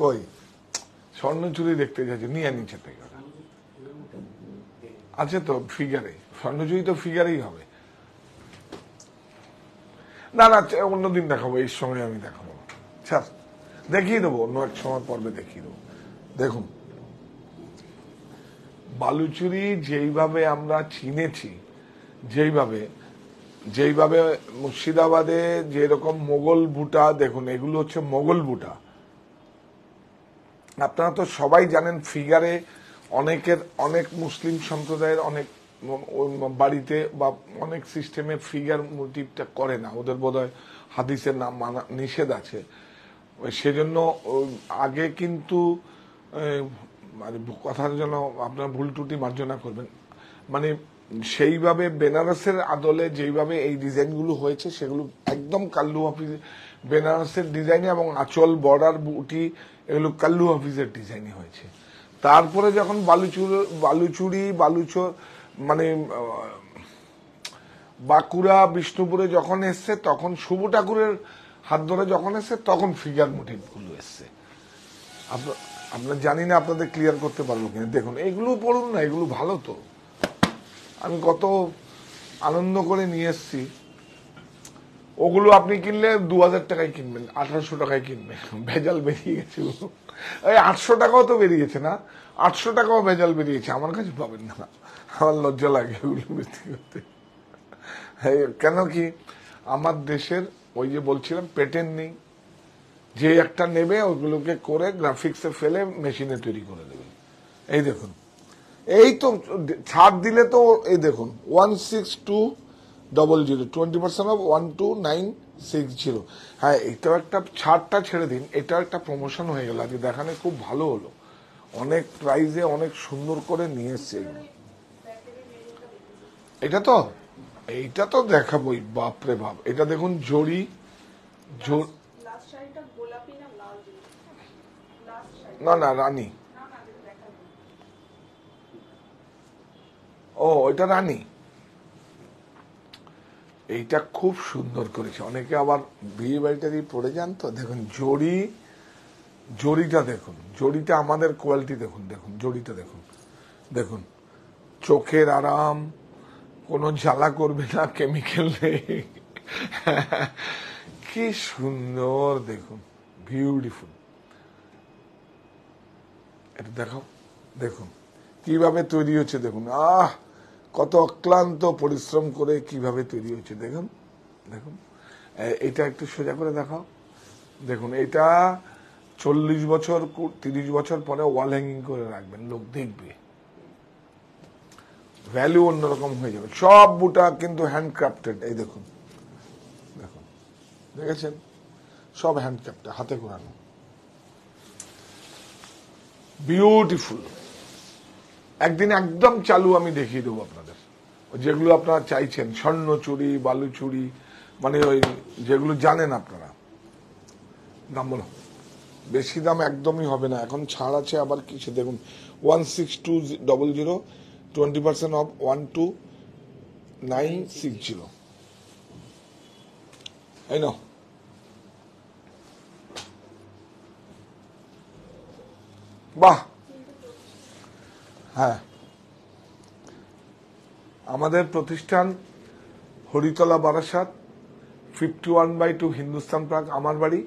A: কই স্বর্ণ চুরি দেখতে যাচ্ছে নিয়ে নিচে থেকে আছে তো ফিগারে স্বর্ণ চুরি তো ফিগারেই হবে না না অন্যদিন দেখাবো এই সময় আমি দেখাবো স্যার দেখিয়ে দেবো অন্য এক সময় পর্বে দেখিয়ে দেবো দেখুন বালুচুরি যেইভাবে আমরা চিনেছি যেইভাবে যেইভাবে মুর্শিদাবাদে যেরকম মোগল ভুটা দেখুন এগুলো হচ্ছে মোগল ভুটা আপনারা তো সবাই জানেন ফিগারে অনেকের অনেক মুসলিম সম্প্রদায়ের অনেক বাড়িতে বা অনেক সিস্টেমে ফিগার মোটিভটা করে না ওদের বোধহয় হাদিসের নাম মানা নিষেধ আছে সেজন্য আগে কিন্তু মানে কথার জন্য আপনার ভুল ত্রুটি মার্জনা করবেন মানে সেইভাবে বেনারসের আদলে যেইভাবে এই ডিজাইনগুলো হয়েছে সেগুলো একদম কাল্লু হাফিজ বেনারসের ডিজাইন এবং আঁচল বর্ডার বুটি এগুলো কাল্লু হাফিজের ডিজাইন হয়েছে তারপরে যখন বালুচুর বালুচুরি বালুচর মানে বাঁকুড়া বিষ্ণুপুরে যখন এসছে তখন শুভ ঠাকুরের হাত ধরে যখন এসছে তখন ফিগার মোটিভগুলো এসছে আপনার জানি না আপনাদের ক্লিয়ার করতে পারবো কিনা দেখুন এগুলো পড়ুন না এগুলো ভালো তো আমি কত আনন্দ করে নিয়ে এসছি ওগুলো আপনি কিনলে দু হাজার টাকায় কিনবেন আঠারোশো টাকায় কিনবেন ভেজাল বেরিয়ে গেছে এই আটশো টাকাও তো বেরিয়েছে না আটশো টাকাও ভেজাল বেরিয়েছে আমার কাছে পাবেন না আমার লজ্জা লাগে ওগুলো বিক্রি করতে কেন কি আমার দেশের ওই যে বলছিলাম পেটেন নেই যে একটা নেবে ওগুলোকে করে গ্রাফিক্সে ফেলে মেশিনে তৈরি করে দেবে এই দেখুন এই তো ছাড় দিলে তো এই দেখুন one six two double zero twenty percent off one two nine six zero হ্যাঁ এটাও একটা ছাড়টা ছেড়ে দিন এটাও একটা প্রমোশন হয়ে গেল আজকে দেখানে খুব ভালো হলো অনেক প্রাইজে অনেক সুন্দর করে নিয়ে এসছে এটা তো এইটা তো দেখাবোই বাপরে বাপ এটা দেখুন জড়ি না না রানী ও ওইটা রানী এইটা খুব সুন্দর করেছে অনেকে আবার বিয়ে বাড়িটা দিয়ে পড়ে যান তো দেখুন জড়ি জড়িটা দেখুন জড়িটা আমাদের কোয়ালিটি দেখুন দেখুন জড়িটা দেখুন দেখুন চোখের আরাম কোনো জ্বালা করবে না কেমিক্যাল নেই কি সুন্দর দেখুন বিউটিফুল এটা দেখো দেখুন কিভাবে তৈরি হচ্ছে দেখুন আহ কত অক্লান্ত পরিশ্রম করে কিভাবে তৈরি হয়েছে দেখুন দেখুন এটা একটু সোজা করে দেখাও দেখুন এটা চল্লিশ বছর তিরিশ বছর পরে ওয়াল হ্যাঙ্গিং করে রাখবেন লোক দেখবে ভ্যালু অন্যরকম হয়ে যাবে সব বুটা কিন্তু হ্যান্ডক্রাফটেড এই দেখুন দেখুন দেখেছেন সব হ্যান্ডক্রাফটেড হাতে ঘোরানো বিউটিফুল একদিন একদম চালু আমি দেখিয়ে দেবো আপনার যেগুলো আপনারা চাইছেন স্বর্ণ চুরি বালু চুরি মানে ওই যেগুলো জানেন আপনারা দাম বলো বেশি দাম একদমই হবে না এখন ছাড় আছে আবার কিছু দেখুন one six two double zero twenty percent off one two nine six zero এই না বাহ হ্যাঁ আমাদের প্রতিষ্ঠান Haritala Barasat fifty one by two Hindustan প্রাক আমার বাড়ি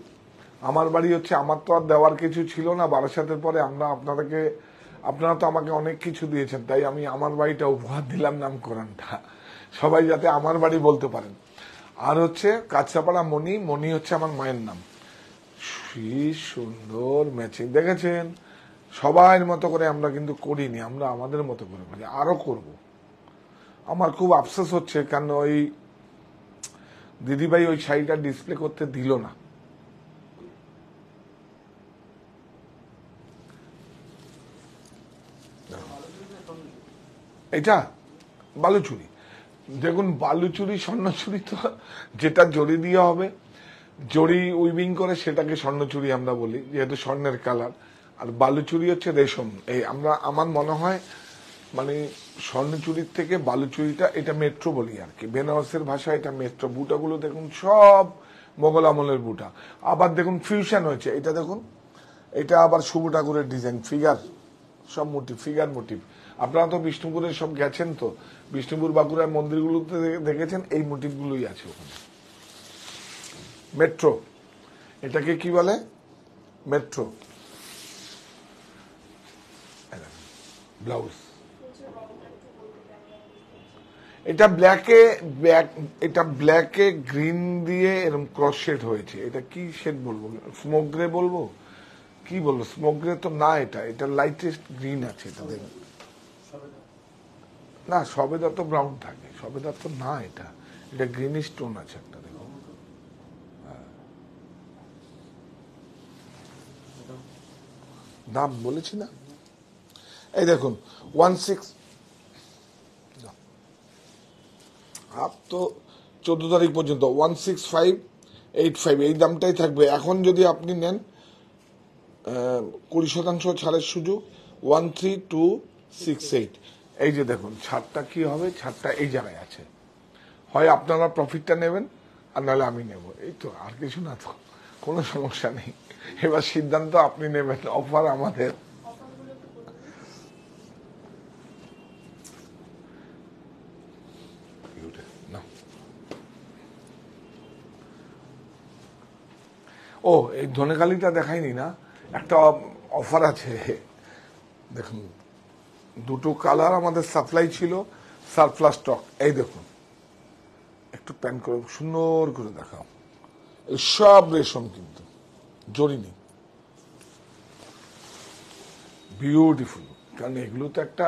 A: আমার বাড়ি হচ্ছে আমার তো আর দেওয়ার কিছু ছিল না বারাসাতের পরে আমরা আপনাদেরকে আপনারা তো আমাকে অনেক কিছু দিয়েছেন তাই আমি আমার বাড়িটা উপহার দিলাম নাম কোরআনটা সবাই যাতে আমার বাড়ি বলতে পারেন আর হচ্ছে কাছাপাড়া মণি মণি হচ্ছে আমার মায়ের নাম শ্রী সুন্দর ম্যাচিং দেখেছেন সবাই মতো করে আমরা কিন্তু করিনি আমরা আমাদের মতো করে করি আরো করবো আমার খুব আফসোস হচ্ছে কারণ ওই দিদিভাই ওই শাড়িটা ডিসপ্লে করতে দিল না এটা বালুচুরি দেখুন বালুচুরি স্বর্ণচুরি তো যেটা জড়ি দিয়ে হবে জড়ি উইভিং করে সেটাকে স্বর্ণচুরি আমরা বলি যেহেতু স্বর্ণের কালার আর বালুচুরি হচ্ছে রেশম এই আমরা আমার মনে হয় মানে স্বর্ণচুরির থেকে বালুচুরিটা এটা মেট্রো বলি আর কি বেনারসের ভাষা এটা মেট্রো বুটাগুলো দেখুন সব মোগল আমলের বুটা আবার দেখুন ফিউশন হয়েছে এটা দেখুন এটা আবার শুভ ঠাকুরের ডিজাইন ফিগার সব মোটিভ ফিগার মোটিভ আপনারা তো বিষ্ণুপুরে সব গেছেন তো বিষ্ণুপুর বাঁকুড়ার মন্দিরগুলোতে দেখেছেন এই মোটিভগুলোই আছে ওখানে মেট্রো এটাকে কি বলে মেট্রো ব্লাউজ এটা ব্ল্যাকে ব্ল্যাক এটা ব্ল্যাকে গ্রিন দিয়ে এরকম ক্রস শেড হয়েছে এটা কি শেড বলবো স্মোগ্রে বলবো কি বলবো স্মোগ্রে তো না এটা এটা লাইটেস্ট গ্রিন আছে এটা না সবেদা তো ব্রাউন থাকে সবেদা তো না এটা এটা গ্রিন স্টোন আছে একটা দেখো দাম হ্যাঁ। বলেছি না এই দেখুন ওয়ান সিক্স হাফ তো চোদ্দ তারিখ পর্যন্ত one six five eight five এই দামটাই থাকবে এখন যদি আপনি নেন কুড়ি শতাংশ ছাড়ের সুযোগ one three two six eight এই যে দেখুন ছাড়টা কি হবে ছাড়টা এই জায়গায় আছে হয় আপনারা প্রফিটটা নেবেন আর নাহলে আমি নেব এই তো আর কিছু না তো কোনো সমস্যা নেই এবার সিদ্ধান্ত আপনি নেবেন অফার আমাদের ও এই ধনেকালিটা দেখাইনি না একটা অফার আছে দেখুন দুটো কালার আমাদের সাপ্লাই ছিল সারপ্লাস স্টক এই দেখুন একটু প্যান করে সুন্দর করে দেখাও সব রেশম কিন্তু জরিনি বিউটিফুল কারণ এগুলো তো একটা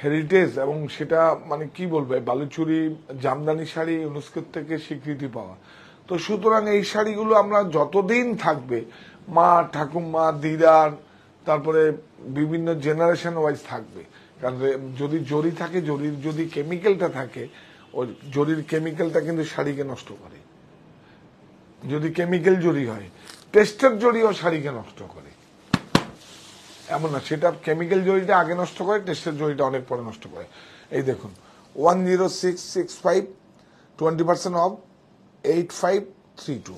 A: হেরিটেজ এবং সেটা মানে কি বলবে বালুচুরি জামদানি শাড়ি ইউনেস্কোর থেকে স্বীকৃতি পাওয়া তো সুতরাং এই শাড়িগুলো আমরা যতদিন থাকবে মা ঠাকুমা দিদার তারপরে বিভিন্ন জেনারেশন ওয়াইজ থাকবে কারণ যদি জরি থাকে জরির যদি কেমিক্যালটা থাকে ওই জরির কেমিক্যালটা কিন্তু শাড়িকে নষ্ট করে যদি কেমিক্যাল জরি হয় টেস্টের জরিও শাড়িকে নষ্ট করে এমন না সেটা কেমিক্যাল জরিটা আগে নষ্ট করে টেস্টের জরিটা অনেক পরে নষ্ট করে এই দেখুন one zero six six five twenty percent off eight five three two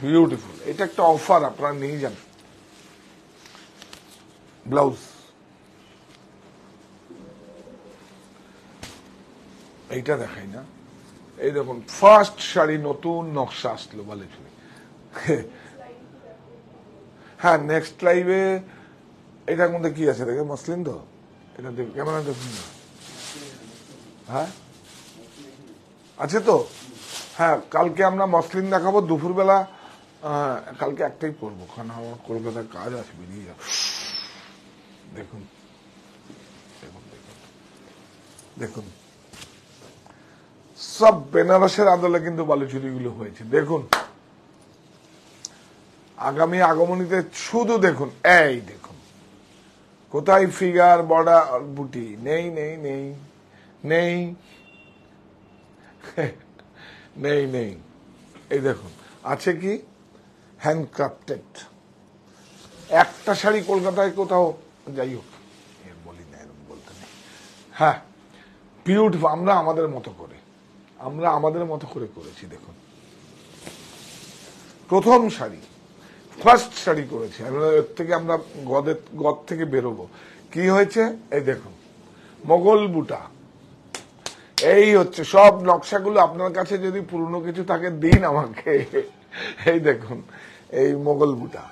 A: beautiful এটা একটা অফার আপনারা নিয়ে যান ব্লাউজ এইটা দেখাই না এই দেখুন ফার্স্ট শাড়ি নতুন নকশা আসলো বলে হ্যাঁ নেক্সট লাইভে এটার মধ্যে কি আছে দেখে মসলিন তো এটা ক্যামেরা দেখুন হ্যাঁ আছে তো হ্যাঁ কালকে আমরা মসলিন দেখাবো দুপুরবেলা কালকে একটাই করবো কারণ আমার কলকাতার কাজ আছে বেরিয়ে যাবো দেখুন দেখুন দেখুন দেখুন সব বেনারসের আদলে কিন্তু বালুচুরিগুলো হয়েছে দেখুন আগামী আগমনীতে শুধু দেখুন এই দেখুন কোথায় ফিগার বড়া বুটি নেই নেই নেই নেই নেই নেই এই দেখুন আছে কি হ্যান্ডক্রাফটেড একটা শাড়ি কলকাতায় কোথাও যাই হোক বলি না এরকম বলতে নেই হ্যাঁ বিউটিফুল আমরা আমাদের মতো করে আমরা আমাদের মতো করে করেছি দেখুন প্রথম শাড়ি ফার্স্ট শাড়ি করেছি এর থেকে আমরা গদের গদ থেকে বেরোবো কি হয়েছে এই দেখুন মোগল বুটা এই হচ্ছে সব নকশাগুলো আপনার কাছে যদি পুরনো কিছু থাকে দিন আমাকে এই দেখুন এই মোগল বুটা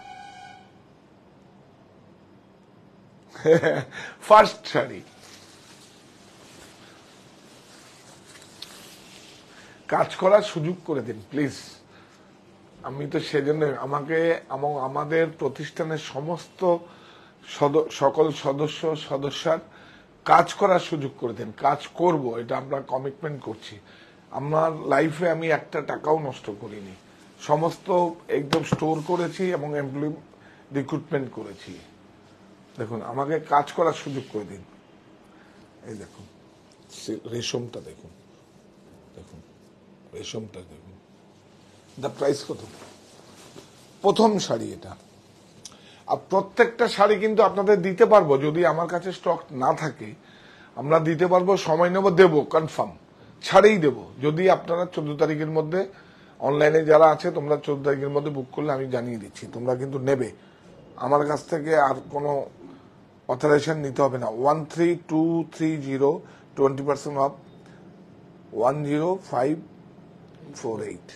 A: ফার্স্ট শাড়ি কাজ করার সুযোগ করে দিন প্লিজ আমি তো সেজন্য আমাকে আমাদের প্রতিষ্ঠানের সমস্ত সকল সদস্য সদস্যার কাজ করার সুযোগ করে দেন কাজ করব এটা আমরা কমিটমেন্ট করছি আমার লাইফে আমি একটা টাকাও নষ্ট করিনি সমস্ত একদম স্টোর করেছি এবং এমপ্লয় রিক্রুটমেন্ট করেছি দেখুন আমাকে কাজ করার সুযোগ করে দিন এই দেখুন রেশমটা দেখুন দেখুন রেশমটা দেখুন দ্য প্রাইস কত প্রথম শাড়ি এটা আর প্রত্যেকটা শাড়ি কিন্তু আপনাদের দিতে পারবো যদি আমার কাছে স্টক না থাকে আমরা দিতে পারবো সময় নেব দেব কনফার্ম ছাড়েই দেব যদি আপনারা চোদ্দ তারিখের মধ্যে অনলাইনে যারা আছে তোমরা চোদ্দ তারিখের মধ্যে বুক করলে আমি জানিয়ে দিচ্ছি তোমরা কিন্তু নেবে আমার কাছ থেকে আর কোনো অথরাইজেশন নিতে হবে না one three two three zero twenty percent off one zero five four eight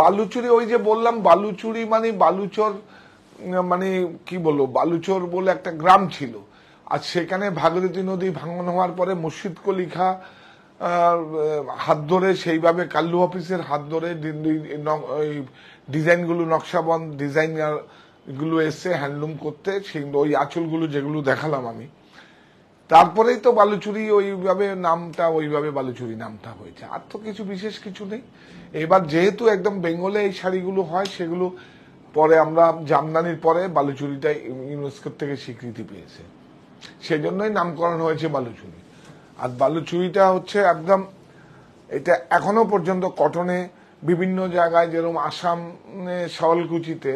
A: Baluchari ওই যে বললাম বালুচুরি মানে বালুচর মানে কি বলবো বালুচর বলে একটা গ্রাম ছিল আর সেখানে ভাগীরথী নদী ভাঙন হওয়ার পরে মুর্শিদ কলিখা হাত ধরে সেইভাবে কাল্লু অফিসের হাত ধরে ডিজাইনগুলো নকশাবন ডিজাইনারগুলো এসছে হ্যান্ডলুম করতে সেই ওই আঁচলগুলো যেগুলো দেখালাম আমি তারপরেই তো বালুচুরি ওইভাবে নামটা ওইভাবে বালুচুরি নামটা হয়েছে আর তো কিছু বিশেষ কিছু নেই এবার যেহেতু একদম বেঙ্গলে এই শাড়িগুলো হয় সেগুলো পরে আমরা জামদানির পরে বালুচুরিটা ইউনেস্কোর থেকে স্বীকৃতি পেয়েছে সেই জন্যই নামকরণ হয়েছে বালুচুরি আর বালুচুরিটা হচ্ছে একদম এটা এখনো পর্যন্ত কটনে বিভিন্ন জায়গায় যেরকম আসাম সওয়ালকুচিতে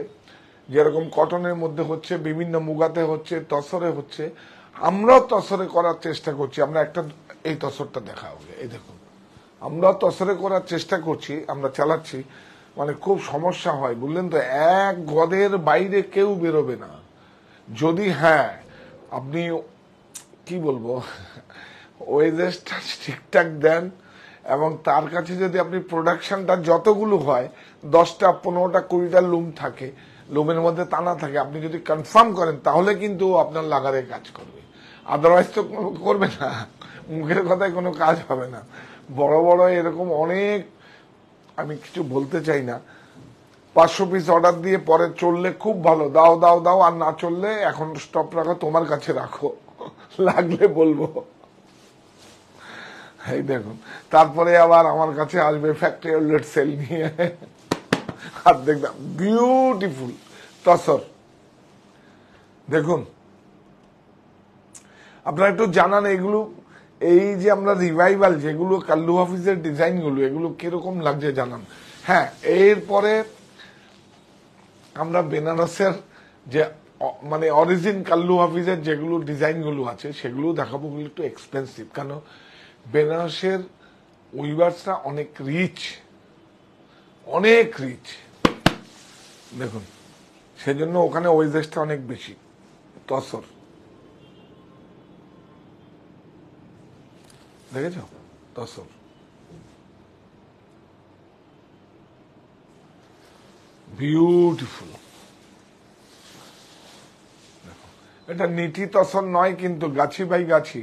A: যেরকম কটনের মধ্যে হচ্ছে বিভিন্ন মুগাতে হচ্ছে তসরে হচ্ছে আমরাও তসরে করার চেষ্টা করছি আমরা একটা এই তসরটা দেখা হবে এই দেখুন আমরা তসরে করার চেষ্টা করছি আমরা চালাচ্ছি মানে খুব সমস্যা হয় বুঝলেন তো এক গদের বাইরে কেউ বেরোবে না যদি হ্যাঁ আপনি কি বলবো ওয়েজেসটা ঠিকঠাক দেন এবং তার কাছে যদি আপনি প্রোডাকশনটা যতগুলো হয় দশটা পনেরোটা কুড়িটা লুম থাকে লুমের মধ্যে টানা থাকে আপনি যদি কনফার্ম করেন তাহলে কিন্তু আপনার লাগারে কাজ করবে আদারওয়াইজ তো করবে না মুখের কথায় কোনো কাজ হবে না বড় বড় এরকম অনেক আমি কিছু বলতে চাই না পাঁচশো পিস অর্ডার দিয়ে পরে চললে খুব ভালো দাও দাও দাও আর না চললে এখন স্টপ রাখো তোমার কাছে রাখো লাগলে বলবো এই দেখুন তারপরে আবার আমার কাছে আসবে ফ্যাক্টরি আউটলেট সেল নিয়ে আর দেখলাম বিউটিফুল তসর দেখুন আপনারা একটু জানান এগুলো এই যে আমরা রিভাইভাল যেগুলো কাল্লু হাফিজের ডিজাইনগুলো এগুলো কিরকম লাগছে জানান হ্যাঁ এরপরে আমরা বেনারসের যে মানে অরিজিন কাল্লু হাফিজের যেগুলো ডিজাইনগুলো আছে সেগুলো দেখাবো গুলো একটু এক্সপেন্সিভ কেন বেনারসের উইভার্সটা অনেক রিচ অনেক রিচ দেখুন সেজন্য ওখানে ওয়েজেসটা অনেক বেশি তসর দেখেছ তসর বিউটিফুল এটা নীতি তসর নয় কিন্তু গাছি বাই গাছি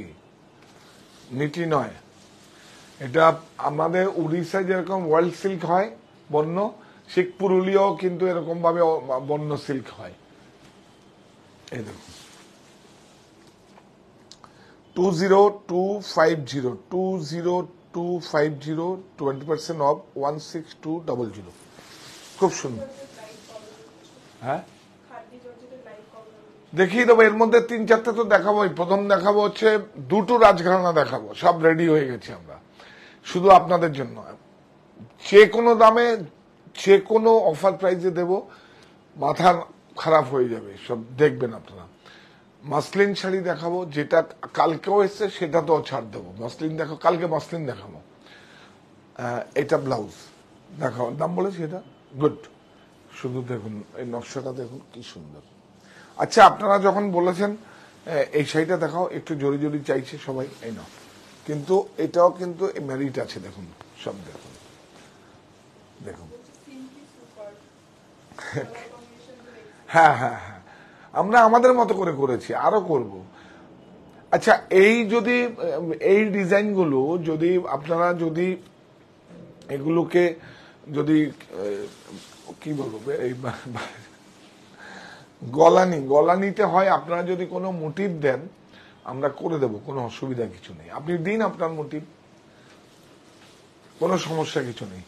A: নীতি নয় এটা আমাদের উড়িষ্যায় যেরকম ওয়ার্ল্ড সিল্ক হয় বন্য শিখ পুরুলিয়াও কিন্তু এরকম ভাবে বন্য সিল্ক হয় এই দেখুন two zero two five zero two zero two five zero twenty percent off one six two double zero খুব সুন্দর হ্যাঁ দেখিয়ে দেবো এর মধ্যে তিন চারটে তো দেখাবোই প্রথম দেখাবো হচ্ছে দুটো রাজঘরানা দেখাবো সব রেডি হয়ে গেছি আমরা শুধু আপনাদের জন্য যে কোনো দামে যে কোনো অফার প্রাইজে দেব মাথা খারাপ হয়ে যাবে সব দেখবেন আপনারা মাসলিন শাড়ি দেখাবো যেটা কালকেও এসছে সেটা তো ছাড় দেবো মাসলিন দেখো কালকে মাসলিন দেখাবো এটা ব্লাউজ দেখাও দাম বলেছি এটা গুড শুধু দেখুন এই নকশাটা দেখুন কি সুন্দর আচ্ছা আপনারা যখন বলেছেন এই শাড়িটা দেখাও একটু জড়ি জড়ি চাইছে সবাই এই নাও কিন্তু এটাও কিন্তু ম্যারিট আছে দেখুন সব দেখুন দেখুন হ্যাঁ হ্যাঁ, হ্যাঁ। আমরা আমাদের মতো করে করেছি আরো করব আচ্ছা এই যদি এই ডিজাইনগুলো যদি আপনারা যদি এগুলোকে যদি কি বলবো এই গলানি গলানিতে হয় আপনারা যদি কোনো মোটিভ দেন আমরা করে দেব কোনো অসুবিধা কিছু নেই আপনি দিন আপনার মোটিভ কোনো সমস্যা কিছু নেই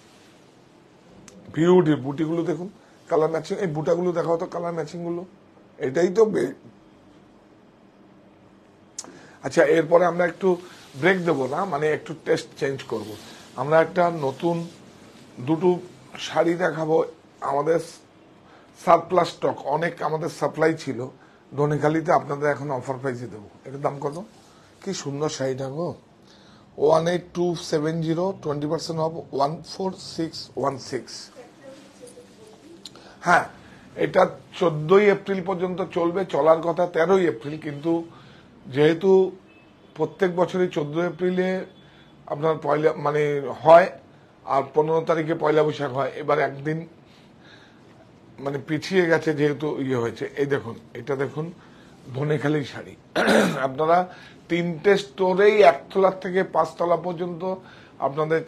A: ভিউটির বুটিগুলো দেখুন কালার ম্যাচিং এই বুটাগুলো দেখা হতো কালার ম্যাচিংগুলো এটাই তো আচ্ছা এরপরে আমরা একটু ব্রেক দেব না মানে একটু টেস্ট চেঞ্জ করব। আমরা একটা নতুন দুটো শাড়ি দেখাবো আমাদের সারপ্লাস স্টক অনেক আমাদের সাপ্লাই ছিল ধনেখালিতে আপনাদের এখন অফার প্রাইসে দেবো এটার দাম কত কি সুন্দর শাড়িটা গো one eight two seven zero twenty percent off one four six one six হ্যাঁ এটা চোদ্দই এপ্রিল পর্যন্ত চলবে চলার কথা তেরোই এপ্রিল কিন্তু যেহেতু প্রত্যেক বছরই চোদ্দ এপ্রিলে আপনার পয়লা মানে হয় আর পনেরো তারিখে পয়লা বৈশাখ হয় এবার একদিন মানে পিছিয়ে গেছে যেহেতু ইয়ে হয়েছে এই দেখুন এটা দেখুন ধনেখালি শাড়ি আপনারা তিনটে স্টোরেই একতলার থেকে পাঁচতলা পর্যন্ত আপনাদের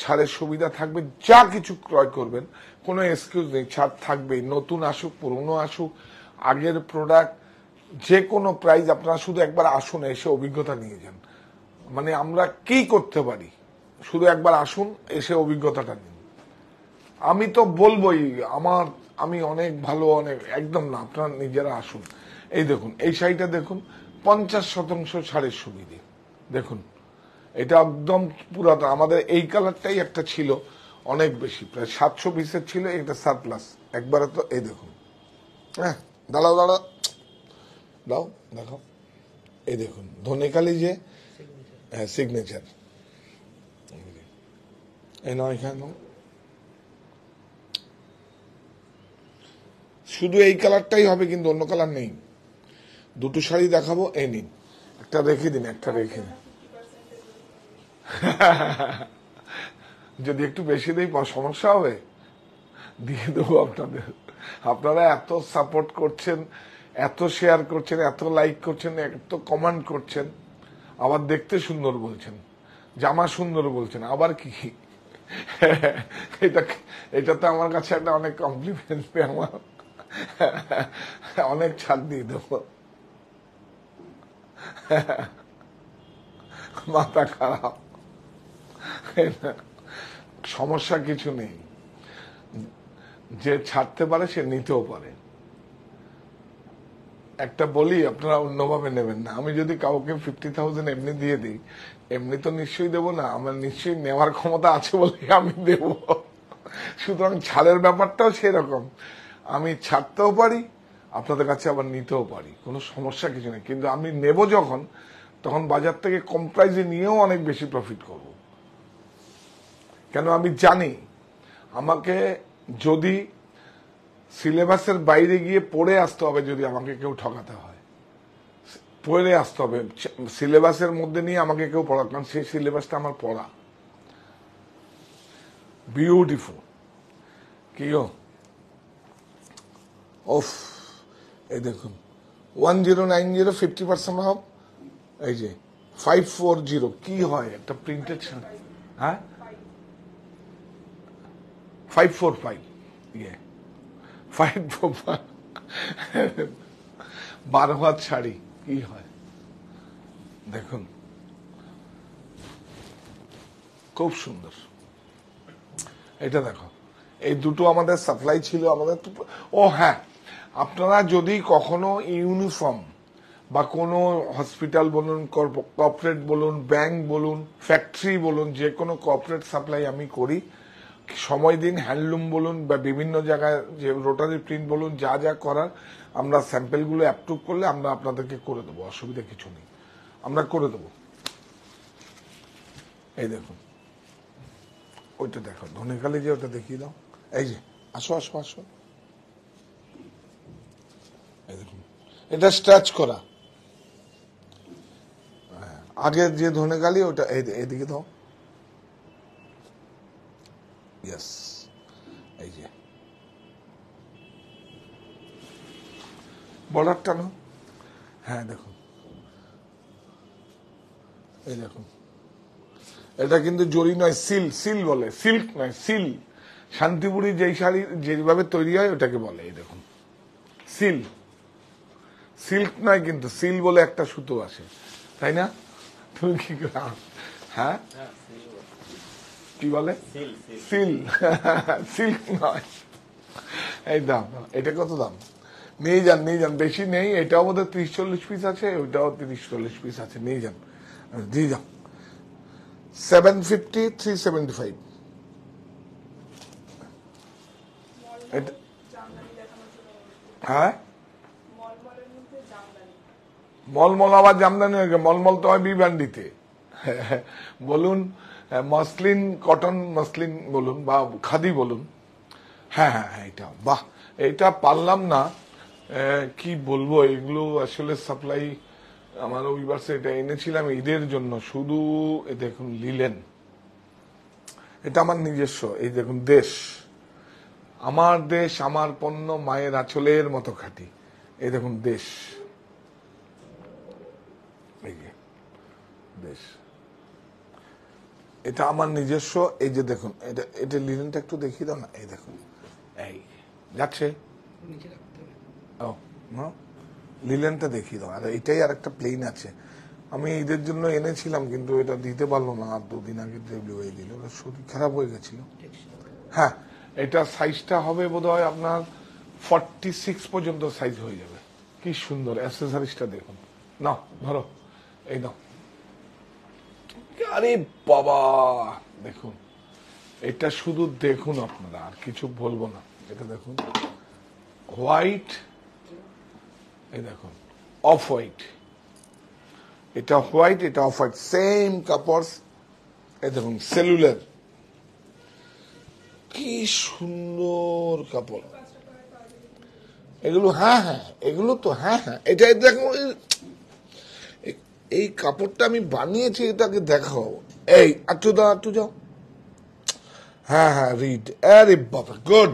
A: ছাড়ের সুবিধা থাকবে যা কিছু ক্রয় করবেন কোনো এক্সকিউজ নেই ছাড় থাকবেই নতুন আসুক পুরনো আসুক আগের প্রোডাক্ট যে কোনো প্রাইজ আপনারা শুধু একবার আসুন এসে অভিজ্ঞতা নিয়ে যান মানে আমরা কি করতে পারি শুধু একবার আসুন এসে অভিজ্ঞতাটা নিন আমি তো বলবোই আমার আমি অনেক ভালো অনেক একদম না আপনারা নিজেরা আসুন এই দেখুন এই শাড়িটা দেখুন পঞ্চাশ শতাংশ ছাড়ের সুবিধে দেখুন এটা একদম পুরাতন আমাদের এই কালারটাই একটা ছিল অনেক বেশি প্রায় সাতশো পিসের ছিল এটা সারপ্লাস একবারে তো এই দেখুন হ্যাঁ দাঁড়াও দাঁড়াও দাও দেখো এই দেখুন ধনেকালি যে হ্যাঁ সিগনেচার এই নয় কেন শুধু এই কালারটাই হবে কিন্তু অন্য কালার নেই দুটো শাড়ি দেখাবো এই নিন একটা রেখে দিন একটা রেখে দিন যদি একটু বেশি দিই সমস্যা হবে দিয়ে দেবো আপনাদের আপনারা এত সাপোর্ট করছেন এত শেয়ার করছেন এত লাইক করছেন এত কমান্ড করছেন আবার দেখতে সুন্দর বলছেন জামা সুন্দর বলছেন আবার কি এটা এটা তো আমার কাছে একটা অনেক কমপ্লিমেন্ট আমার অনেক ছাড় দিয়ে দেবো মাথা খারাপ সমস্যা কিছু নেই যে ছাড়তে পারে সে নিতেও পারে একটা বলি আপনারা অন্যভাবে নেবেন না আমি যদি কাউকে ফিফটি থাউজেন্ড এমনি দিয়ে দিই এমনি তো নিশ্চয়ই দেবো না আমার নিশ্চয়ই নেওয়ার ক্ষমতা আছে বলে আমি দেব সুতরাং ছাড়ের ব্যাপারটাও সেরকম আমি ছাড়তেও পারি আপনাদের কাছে আবার নিতেও পারি কোনো সমস্যা কিছু নেই কিন্তু আমি নেব যখন তখন বাজার থেকে কম প্রাইজে নিয়েও অনেক বেশি প্রফিট করবো কেন আমি জানি আমাকে যদি সিলেবাসের বাইরে গিয়ে পড়ে আসতে হবে যদি আমাকে কেউ ঠকাতে হয় পড়ে আসতে হবে সিলেবাসের মধ্যে নিয়ে আমাকে কেউ পড়া কারণ সেই সিলেবাসটা আমার পড়া বিউটিফুল কি ওফ এই দেখুন one zero nine zero fifty percent off এই যে ফাইভ ফোর জিরো কী হয় একটা প্রিন্টেড হ্যাঁ ফাইভ ফোর ফাইভ ইয়ে ফাইভ ফোর বারো হাত শাড়ি কি হয় দেখুন খুব সুন্দর এটা দেখো এই দুটো আমাদের সাপ্লাই ছিল আমাদের ও হ্যাঁ আপনারা যদি কখনো ইউনিফর্ম বা কোনো হসপিটাল বলুন কর্পোরেট বলুন ব্যাংক বলুন ফ্যাক্টরি বলুন যে কোনো কর্পোরেট সাপ্লাই আমি করি সময় দিন হ্যান্ডলুম বলুন বা বিভিন্ন জায়গায় যে রোটারি প্রিন্ট বলুন যা যা করার আমরা স্যাম্পেলগুলো অ্যাপ্রুভ করলে আমরা আপনাদেরকে করে দেবো অসুবিধা কিছু নেই আমরা করে দেবো এই দেখুন ওইটা দেখো ধনেকালে যে ওটা দেখিয়ে দাও এই যে আসো আসো আসো দেখুন এটা স্ট্যাচ করা হ্যাঁ, আগে যে ধনেকালি ওটা এদিকে দাও Yes, এই যে বলার টানো হ্যাঁ দেখো এই দেখো এটা কিন্তু জরি নয় সিল সিল বলে সিল্ক নয় সিল শান্তিপুরি যেই শাড়ি যেভাবে তৈরি হয় ওটাকে বলে এই দেখুন সিল সিল্ক নয় কিন্তু সিল বলে একটা সুতো আসে তাই না তুমি কি হ্যাঁ, হ্যাঁ। কি বলে সিল সিল্ক নয় এই দাম এটা কত দাম নেই যান নেই যান বেশি নেই এটাও বোধহয় ত্রিশ চল্লিশ পিস আছে ওইটাও ত্রিশ চল্লিশ পিস আছে নেই যান দিয়ে যান seven fifty three seventy five mulmul আবার জামদানি হয়ে গেছে মলমল তো হয় বিবান্ডিতে বলুন মসলিন কটন মসলিন বলুন বা খাদি বলুন হ্যাঁ হ্যাঁ হ্যাঁ এটা বাহ এটা পারলাম না কি বলবো এগুলো আসলে সাপ্লাই আমার ওইবারসে এটা এনেছিলাম ঈদের জন্য শুধু দেখুন লিলেন এটা আমার নিজস্ব এই দেখুন দেশ আমার দেশ আমার পণ্য মায়ের আঁচলের মতো খাটি এই দেখুন দেশ দেশ এটা আমার নিজস্ব এই যে দেখুন এটা এটা লিনেনটা একটু দেখিয়ে দাও না এই দেখুন এই যাচ্ছে ও লিলেনটা দেখিয়ে দাও আর এটাই আর একটা প্লেন আছে আমি ঈদের জন্য এনেছিলাম কিন্তু এটা দিতে পারলো না আর দুদিন আগে ডেলিভারি দিল শরীর খারাপ হয়ে গেছিল হ্যাঁ এটা সাইজটা হবে বোধ হয় আপনার ফর্টি সিক্স পর্যন্ত সাইজ হয়ে যাবে কি সুন্দর অ্যাক্সেসারিজটা দেখুন না ধরো এই নাও আরে বাবা দেখুন এটা শুধু দেখুন আপনারা আর কিছু বলবো না এটা দেখুন হোয়াইট এই দেখুন অফ হোয়াইট এটা হোয়াইট এটা অফ হোয়াইট সেম কাপড় এই দেখুন সেলুলার কি সুন্দর কাপড় এগুলো হ্যাঁ হ্যাঁ এগুলো তো হ্যাঁ হ্যাঁ এটা দেখুন এই কাপড়টা আমি বানিয়েছি এটাকে দেখাও এই আটু আচ্ছা দাও আটু আচ্ছা যাও হ্যাঁ হ্যাঁ রিড আরে বাবা গুড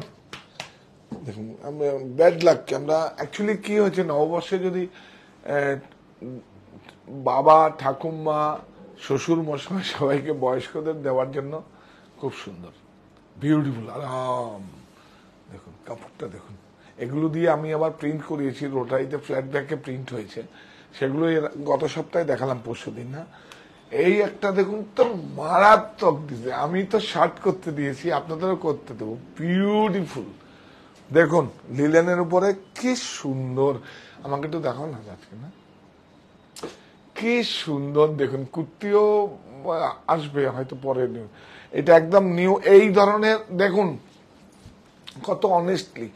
A: দেখুন ব্যাড ব্যাড লাক আমরা অ্যাকচুয়ালি কি হয়েছে নববর্ষে যদি বাবা ঠাকুমা শ্বশুর মশাই সবাইকে বয়স্কদের দেওয়ার জন্য খুব সুন্দর বিউটিফুল আরাম দেখুন কাপড়টা দেখুন এগুলো দিয়ে আমি আবার প্রিন্ট করিয়েছি রোটারিতে ফ্ল্যাট ব্যাকে প্রিন্ট হয়েছে সেগুলো গত সপ্তাহে দেখালাম পরশু দিন না এই একটা দেখুন তো মারাত্মক দিছে আমি তো শার্ট করতে দিয়েছি আপনাদেরও করতে দেবো বিউটিফুল দেখুন লিলেনের উপরে কি সুন্দর আমাকে একটু দেখাও না আজকে না কি সুন্দর দেখুন কুর্তিও আসবে হয়তো পরে নিউ এটা একদম নিউ এই ধরনের দেখুন কত অনেস্টলি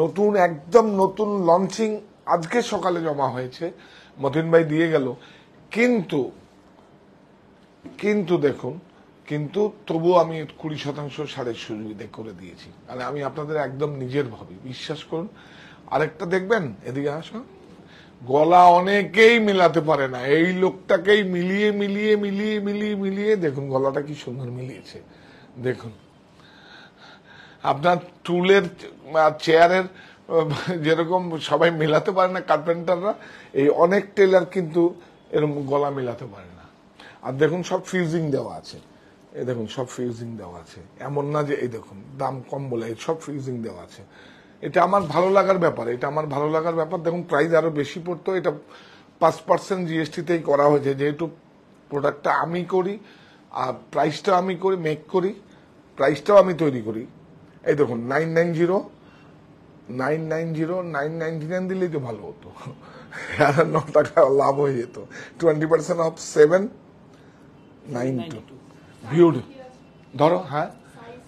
A: নতুন একদম নতুন লঞ্চিং আজকে সকালে জমা হয়েছে মতিন ভাই দিয়ে গেল কিন্তু কিন্তু দেখুন কিন্তু তবু আমি কুড়ি শতাংশ সারের সুবিধে করে দিয়েছি আর মানে আমি আপনাদের একদম নিজের ভাবি বিশ্বাস করুন আরেকটা দেখবেন এদিকে আসুন গলা অনেকেই মিলাতে পারে না এই লোকটাকেই মিলিয়ে মিলিয়ে মিলিয়ে মিলিয়ে মিলিয়ে দেখুন গলাটা কি সুন্দর মিলিয়েছে দেখুন আপনার টুলের চেয়ারের যেরকম সবাই মেলাতে পারে না কার্পেন্টাররা এই অনেক টেলার কিন্তু এরকম গলা মেলাতে পারে না আর দেখুন সব ফিউজিং দেওয়া আছে এ দেখুন সব ফিউজিং দেওয়া আছে এমন না যে এই দেখুন দাম কম বলে এই সব ফিউজিং দেওয়া আছে এটা আমার ভালো লাগার ব্যাপার এটা আমার ভালো লাগার ব্যাপার দেখুন প্রাইস আরো বেশি পড়তো এটা পাঁচ পার্সেন্ট জিএসটিতেই করা হয়েছে যেহেতু প্রোডাক্টটা আমি করি আর প্রাইসটা আমি করি মেক করি প্রাইসটাও আমি তৈরি করি এই দেখুন nine nine zero nine nine zero nine ninety nine দিলেই তো ভালো হতো ন টাকা লাভ হয়ে যেত twenty percent off seven nine two ভিউড ধরো হ্যাঁ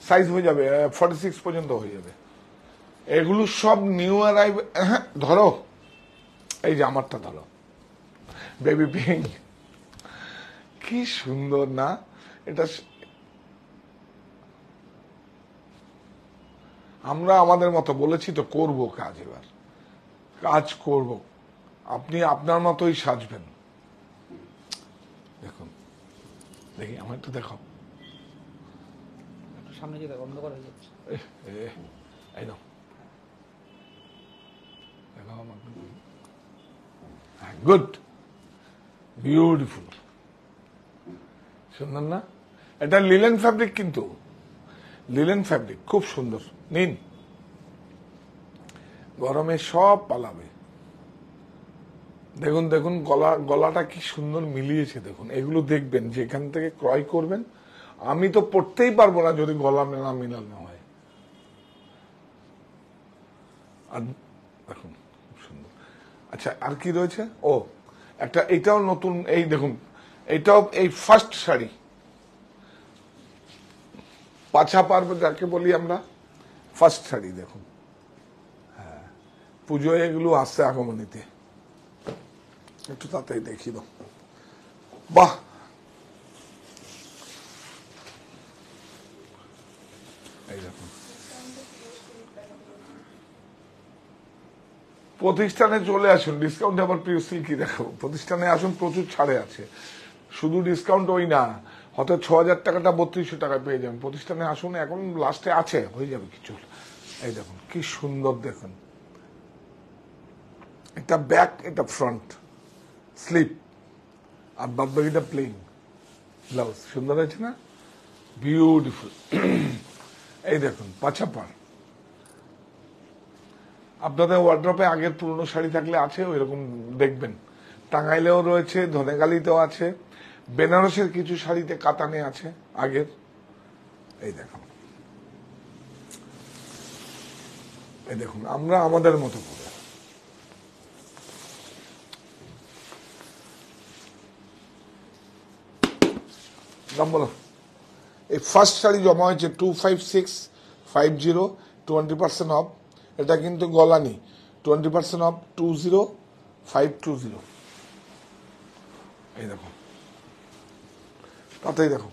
A: সাইজ হ্যাঁ? হয়ে যাবে ফর্টি সিক্স পর্যন্ত হয়ে যাবে এগুলো সব নিউ অ্যারাইভ হ্যাঁ ধরো এই যে আমারটা ধরো বেবি পিং কি সুন্দর না এটা আমরা আমাদের মতো বলেছি তো করব কাজ এবার কাজ করব আপনি আপনার মতোই সাজবেন দেখুন দেখি আমার একটু দেখো সামনে কি হ্যাঁ, গুড বিউটিফুল সুন্দর না এটা লিলেন ফ্যাব্রিক কিন্তু লিলেন ফ্যাব্রিক খুব সুন্দর নিন গরমে সব পালাবে দেখুন দেখুন গলা গলাটা কি সুন্দর মিলিয়েছে দেখুন এগুলো দেখবেন যেখান থেকে ক্রয় করবেন আমি তো পড়তেই পারবো না যদি গলা না মিলানো হয় আর দেখুন খুব সুন্দর আচ্ছা আর কি রয়েছে ও একটা এটাও নতুন এই দেখুন এটাও এই ফার্স্ট শাড়ি পাছা পারবে যাকে বলি আমরা ফার্স্ট শাড়ি দেখুন হ্যাঁ পুজোয় এগুলো আসছে আগমনীতে একটু তাড়াতাড়ি দেখি দাও বাহ এই দেখুন প্রতিষ্ঠানে চলে আসুন ডিসকাউন্ট আবার প্রিয় সিল্কি দেখো প্রতিষ্ঠানে আসুন প্রচুর ছাড়ে আছে শুধু ডিসকাউন্ট ওই না হয়তো ছ হাজার টাকাটা বত্রিশশো টাকা পেয়ে যাবেন প্রতিষ্ঠানে আসুন এখন লাস্টে আছে হয়ে যাবে কিছু এই দেখুন কি সুন্দর দেখুন এটা ব্যাক এটা ফ্রন্ট স্লিপ আর বাদবাকিটা প্লেন ব্লাউজ সুন্দর আছে না বিউটিফুল এই দেখুন পাছা আপনাদের ওয়ার্ড্রপে আগের পুরনো শাড়ি থাকলে আছে ওই রকম দেখবেন টাঙ্গাইলেও রয়েছে ধনেগালিতেও আছে বেনারসের কিছু শাড়িতে কাতানে আছে আগের এই দেখুন দেখুন আমরা আমাদের মতো করে এই ফার্স্ট শাড়ি জমা হয়েছে two five six five zero twenty percent off এটা কিন্তু গলানি twenty percent off two zero five two zero এই দেখো তাতেই দেখো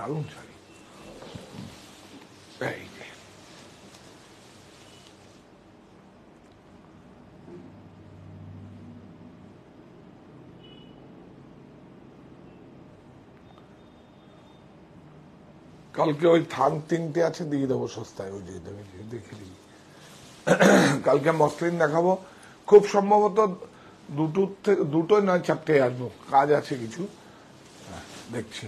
A: দারুণ শাড়ি এই কালকে ওই থান তিনটে আছে দিয়ে দেবো সস্তায় ওই যে দেখে দিবি কালকে মসলিন দেখাবো খুব সম্ভবত দুটো দুটোই নয় চারটে আসবো কাজ আছে কিছু হ্যাঁ, দেখছি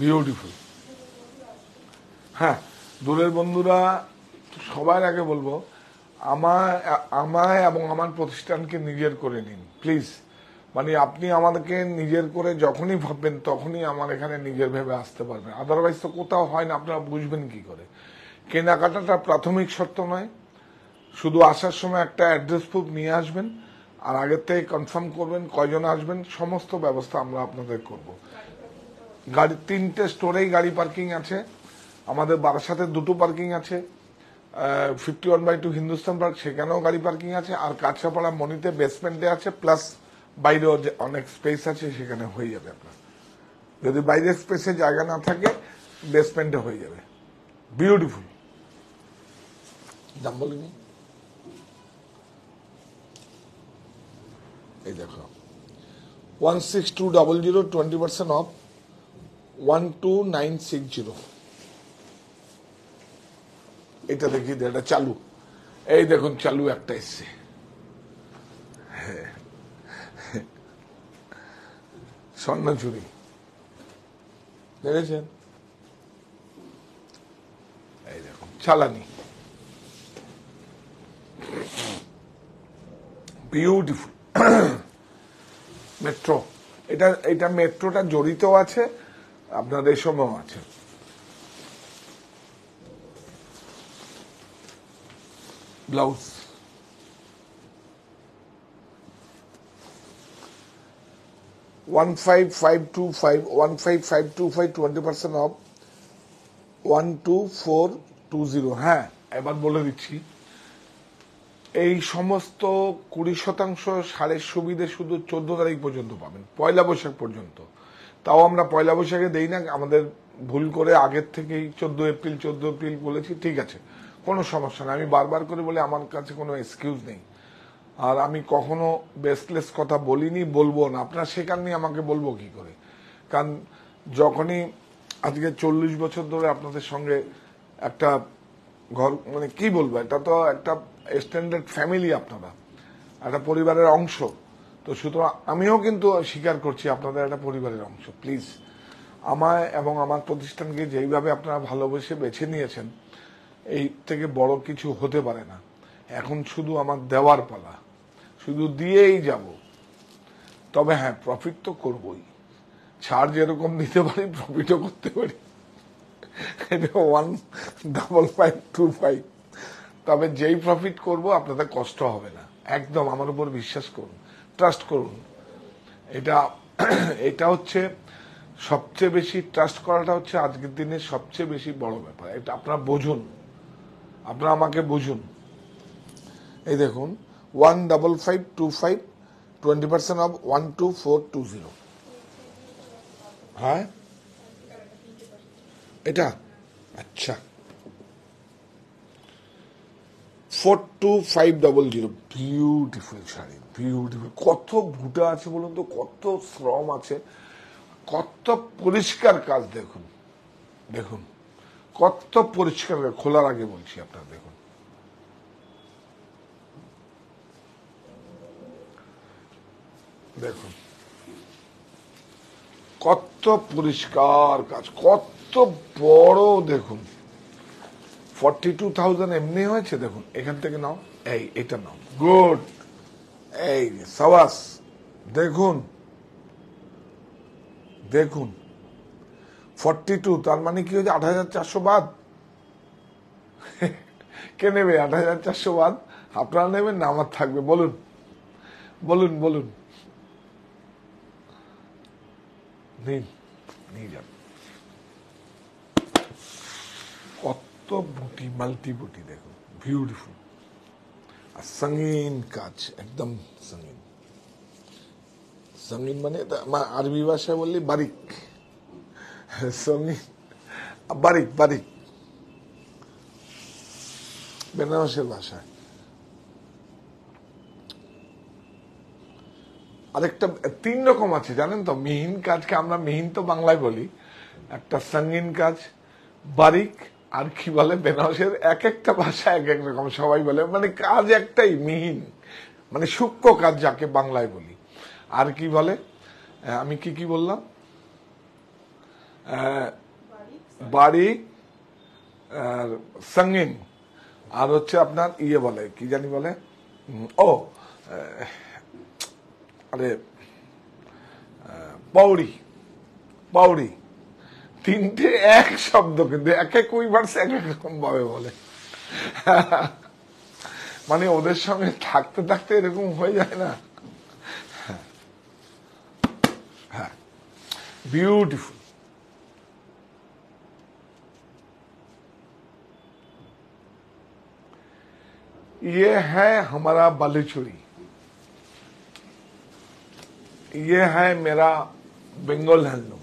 A: বিউটিফুল হ্যাঁ দূরের বন্ধুরা সবার আগে বলবো আমায় আমায় এবং আমার প্রতিষ্ঠানকে নিজের করে নিন প্লিজ মানে আপনি আমাদেরকে নিজের করে যখনই ভাববেন তখনই আমার এখানে নিজের ভেবে আসতে পারবেন আদারওয়াইজ তো কোথাও হয় না আপনারা বুঝবেন কি করে কেনাকাটাটা প্রাথমিক শর্ত নয় শুধু আসার সময় একটা অ্যাড্রেস প্রুফ নিয়ে আসবেন আর আগের থেকে কনফার্ম করবেন কয়জন আসবেন সমস্ত ব্যবস্থা আমরা আপনাদের করবো গাড়ি তিনটে স্টোরেই গাড়ি পার্কিং আছে আমাদের বারাসাতে দুটো পার্কিং আছে fifty one by two Hindustan park সেখানেও গাড়ি পার্কিং আছে আর কাছাপাড়া মনিতে বেসমেন্টে আছে প্লাস বাইরেও যে অনেক স্পেস আছে সেখানে হয়ে যাবে আপনার যদি বাইরের স্পেসে জায়গা না থাকে বেসমেন্টে হয়ে যাবে বিউটিফুল দাম বলিনি এই দেখো one six two double zero twenty percent off one two nine six zero এটা দেখি এটা চালু এই দেখুন চালু একটা এসছে স্বর্ণ চুরি দেখেছেন এই দেখুন চালানি বিউটিফুল মেট্রো এটা এটা মেট্রোটা জড়িত আছে আপনার সময় আছে blouse one five five two five one five five two five twenty percent off one two four two zero হ্যাঁ এবার বলে দিচ্ছি এই সমস্ত কুড়ি শতাংশ সারের সুবিধে শুধু চোদ্দ তারিখ পর্যন্ত পাবেন পয়লা বৈশাখ পর্যন্ত তাও আমরা পয়লা বৈশাখে দেই না আমাদের ভুল করে আগের থেকেই চোদ্দ এপ্রিল চোদ্দ এপ্রিল বলেছি ঠিক আছে কোনো সমস্যা নেই আমি বারবার করে বলি আমার কাছে কোনো এক্সকিউজ নেই আর আমি কখনো বেসলেস কথা বলিনি বলবো না আপনার সেখান নিয়ে আমাকে বলবো কি করে কারণ যখনই আজকে চল্লিশ বছর ধরে আপনাদের সঙ্গে একটা ঘর মানে কি বলবো এটা তো একটা স্ট্যান্ডার্ড ফ্যামিলি আপনারা একটা পরিবারের অংশ তো সুতরাং আমিও কিন্তু স্বীকার করছি আপনাদের একটা পরিবারের অংশ প্লিজ আমায় এবং আমার প্রতিষ্ঠানকে যেইভাবে আপনারা ভালোবেসে বেছে নিয়েছেন এই থেকে বড় কিছু হতে পারে না এখন শুধু আমার দেওয়ার পালা শুধু দিয়েই যাব তবে হ্যাঁ প্রফিট তো করবই ছাড় যেরকম দিতে পারি প্রফিটও করতে পারি one double five two five তবে যেই প্রফিট করব আপনাদের কষ্ট হবে না একদম আমার উপর বিশ্বাস করুন ট্রাস্ট করুন এটা এটা হচ্ছে সবচেয়ে বেশি ট্রাস্ট করাটা হচ্ছে আজকের দিনে সবচেয়ে বেশি বড় ব্যাপার এটা আপনারা বুঝুন আপনারা আমাকে বুঝুন এই দেখুন one double five two five twenty percent off one two four two zero হ্যাঁ এটা আচ্ছা four two five double zero beautiful sari beautiful কত আছে বলুন তো কত শ্রম আছে কত পরিষ্কার কাজ দেখুন দেখুন কত পরিষ্কার খোলার আগে বলছি আপনার দেখুন দেখুন কত পরিষ্কার কাজ কত বড় দেখুন ফর্টি টু থাউজেন্ড এমনি হয়েছে দেখুন এখান থেকে নাও এই এটা নাও গুড এই সাবাস দেখুন দেখুন ফর্টি টু তার মানে কি হয়েছে আট হাজার চারশো বাদ কে নেবে আট হাজার চারশো বাদ আপনারা নেবেন না আমার থাকবে বলুন বলুন বলুন নেই নিয়ে যান কত বুটি মাল্টি বুটি দেখুন বিউটিফুল সঙ্গীন কাজ একদম সঙ্গীন সঙ্গীন মানে আরবি ভাষায় বললি বারিক সঙ্গীন বারিক বারিক বেনারসের ভাষায় আরেকটা তিন রকম আছে জানেন তো মিহিন কাজকে আমরা মিহিন তো বাংলায় বলি একটা সঙ্গীন কাজ বারিক আর কি বলে বেনারসের এক একটা ভাষা এক এক রকম সবাই বলে মানে কাজ একটাই মিহিন মানে সূক্ষ্ম কাজ যাকে বাংলায় বলি আর কি বলে আমি কি কি বললাম বাড়ি আর সঙ্গিন আর হচ্ছে আপনার ইয়ে বলে কি জানি বলে ও আরে পাউরি পাউরি তিনটে এক শব্দ কিন্তু এক এক উইভার্স এক এক রকম ভাবে বলে মানে ওদের সঙ্গে থাকতে থাকতে এরকম হয়ে যায় না হ্যাঁ বিউটিফুল ये है हमारा बालीचुरी ये है मेरा बेंगोल हैंडलूम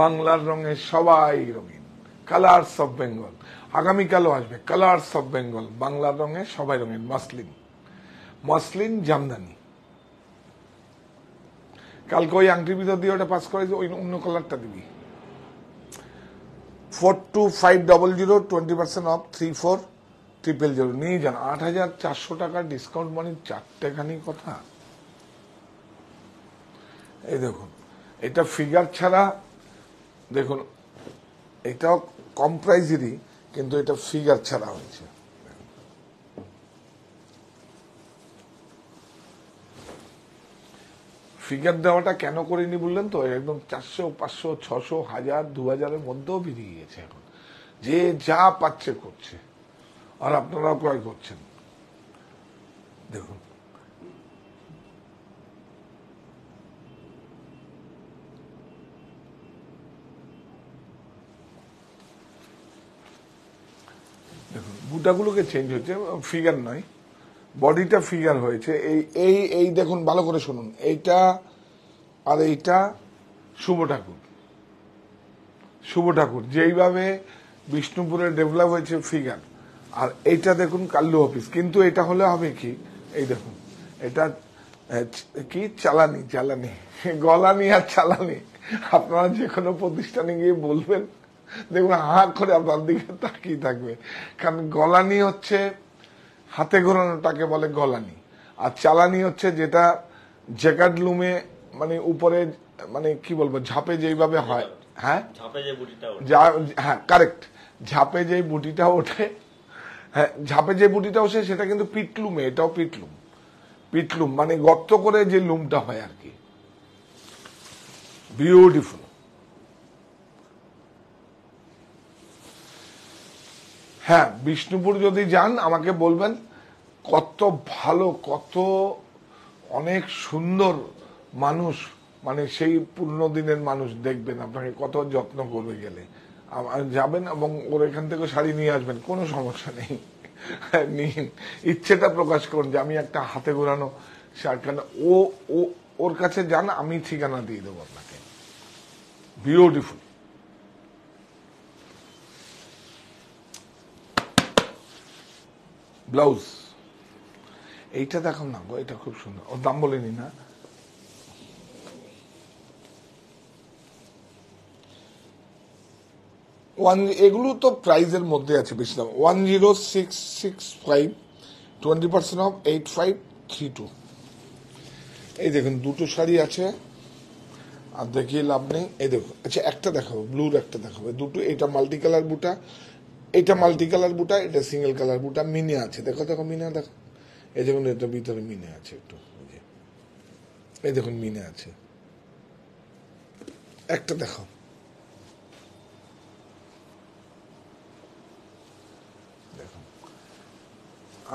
A: বাংলার রঙে সবাই রঙিন কালার্স অফ বেঙ্গল আগামীকালও আসবে কালার্স অফ বেঙ্গল বাংলার রঙে সবাই রঙিন মাসলিন মাসলিন জামদানি কালকে ওই আংটি ভিতর দিয়ে ওটা পাস করে ওই অন্য কালারটা দিবি four two five double zero twenty percent off three four triple zero নিয়ে যান আট হাজার চারশো টাকার ডিসকাউন্ট মানে চারটেখানি কথা এই দেখুন এটা ফিগার ছাড়া দেখুন এটাও কম প্রাইজেরই কিন্তু এটা ফিগার ছাড়া হয়েছে ফিগার দেওয়াটা কেন করিনি বললেন তো একদম চারশো পাঁচশো ছশো হাজার দু হাজারের মধ্যেও বেরিয়ে গেছে এখন যে যা পাচ্ছে করছে আর আপনারাও ক্রয় করছেন দেখুন মুদ্রাগুলোকে চেঞ্জ হচ্ছে ফিগার নয় বডিটা ফিগার হয়েছে এই এই এই দেখুন ভালো করে শুনুন এইটা আর এইটা শুভ ঠাকুর শুভ ঠাকুর যেইভাবে বিষ্ণুপুরে ডেভেলপ হয়েছে ফিগার আর এইটা দেখুন কাল্লু অফিস কিন্তু এটা হলে হবে কি এই দেখুন এটা কি চালানি চালানি গলানি আর চালানি আপনারা যে কোনো প্রতিষ্ঠানে গিয়ে বলবেন দেখবেন হা করে আপনার দিকে তাকিয়ে থাকবে কারণ গলানি হচ্ছে হাতে ঘোরানোটাকে বলে গলানি আর চালানি হচ্ছে যেটা জ্যাকাট লুমে মানে উপরে মানে কি বলবো ঝাঁপে যেইভাবে হয় হ্যাঁ হ্যাঁ কারেক্ট ঝাঁপে যে হ্যাঁ, বুটিটা ওঠে হ্যাঁ ঝাঁপে যে বুটিটা ওঠে সেটা কিন্তু পিটলুমে এটাও পিটলুম পিটলুম মানে গর্ত করে যে লুমটা হয় আর কি বিউটিফুল হ্যাঁ বিষ্ণুপুর যদি যান আমাকে বলবেন কত ভালো কত অনেক সুন্দর মানুষ মানে সেই পূর্ণ দিনের মানুষ দেখবেন আপনাকে কত যত্ন করবে গেলে যাবেন এবং ওর এখান থেকে শাড়ি নিয়ে আসবেন কোনো সমস্যা নেই হ্যাঁ, নিন ইচ্ছেটা প্রকাশ করুন যে আমি একটা হাতে ঘোরানো শার্টখানা ও ওর কাছে যান আমি ঠিকানা দিয়ে দেবো আপনাকে বিউটিফুল ব্লাউজ এইটা দেখাম না গো এটা খুব সুন্দর ওর দাম বলিনি না ওয়ান এগুলো তো প্রাইজের মধ্যে আছে বেশি দাম one zero six six five twenty percent off eight five three two এই দেখুন দুটো শাড়ি আছে আর দেখিয়ে লাভ নেই এই দেখুন আচ্ছা একটা দেখাবো ব্লুর একটা দেখাবো দুটো এটা মাল্টি কালার বুটা এটা মাল্টি কালার বুটা এটা সিঙ্গেল কালার বুটা মিনে আছে দেখো দেখো মিনা দেখো এই দেখুন এটা ভিতরে মিনে আছে একটু এই দেখুন মিনে আছে একটা দেখো দেখো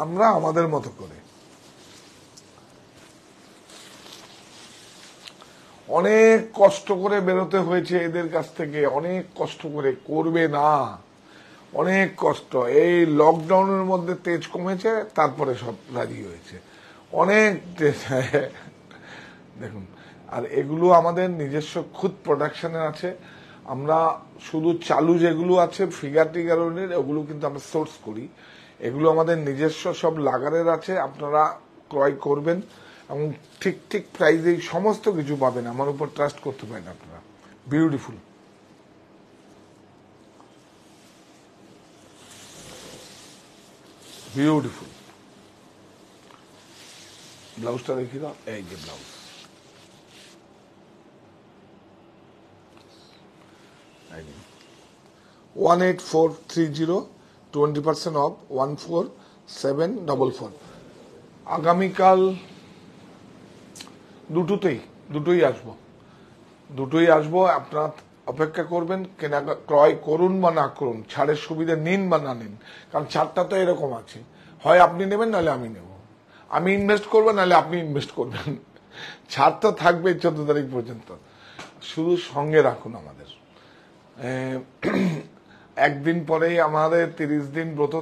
A: আমরা আমাদের মতো করে অনেক কষ্ট করে বেরোতে হয়েছে এদের কাছ থেকে অনেক কষ্ট করে করবে না অনেক কষ্ট এই লকডাউনের মধ্যে তেজ কমেছে তারপরে সব রাজি হয়েছে অনেক দেখুন আর এগুলো আমাদের নিজস্ব খুদ প্রোডাকশানে আছে আমরা শুধু চালু যেগুলো আছে ফিগার টিগারনের ওগুলো কিন্তু আমরা সোর্স করি এগুলো আমাদের নিজস্ব সব লাগারের আছে আপনারা ক্রয় করবেন এবং ঠিক ঠিক প্রাইজে সমস্ত কিছু পাবেন আমার উপর ট্রাস্ট করতে পারেন আপনারা বিউটিফুল বিউটিফুল ব্লাউজটা দেখি না এই যে blouse one eight four three zero twenty percent off one four seven double four আগামীকাল দুটোতেই দুটোই আসবো দুটোই আসবো আপনার অপেক্ষা করবেন কেনা ক্রয় করুন বা না করুন ছাড়ের সুবিধা নিন বা না নিন কারণ ছাড়টা তো এরকম আছে হয় আপনি নেবেন নাহলে আমি নেব আমি ইনভেস্ট করবো নাহলে আপনি ইনভেস্ট করবেন ছাড়টা থাকবে চোদ্দ তারিখ পর্যন্ত শুধু সঙ্গে রাখুন আমাদের একদিন পরেই আমাদের তিরিশ দিন ব্রত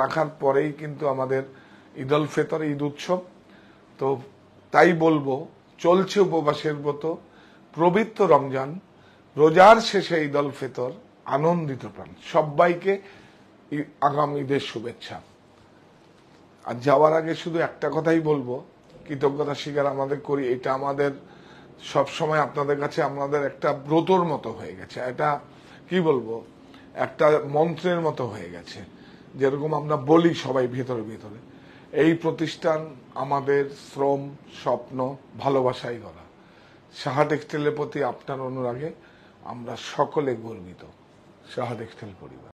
A: রাখার পরেই কিন্তু আমাদের ঈদ উল ফেতর ঈদ উৎসব তো তাই বলবো চলছে উপবাসের ব্রত প্রবৃত্ত রমজান রোজার শেষে ঈদ উল ফিতর আনন্দিত প্রাণ সবাইকে আগাম ঈদের শুভেচ্ছা আর যাওয়ার আগে শুধু একটা কথাই বলবো কৃতজ্ঞতা স্বীকার আমাদের করি এটা আমাদের সব সময় আপনাদের কাছে আমাদের একটা ব্রতর মতো হয়ে গেছে এটা কি বলবো একটা মন্ত্রের মতো হয়ে গেছে যেরকম আমরা বলি সবাই ভেতরে ভেতরে এই প্রতিষ্ঠান আমাদের শ্রম স্বপ্ন ভালোবাসাই করা সাহা টেক্সটাইলের প্রতি আপনার অনুরাগে আমরা সকলে গর্বিত শাহাদ পরিবার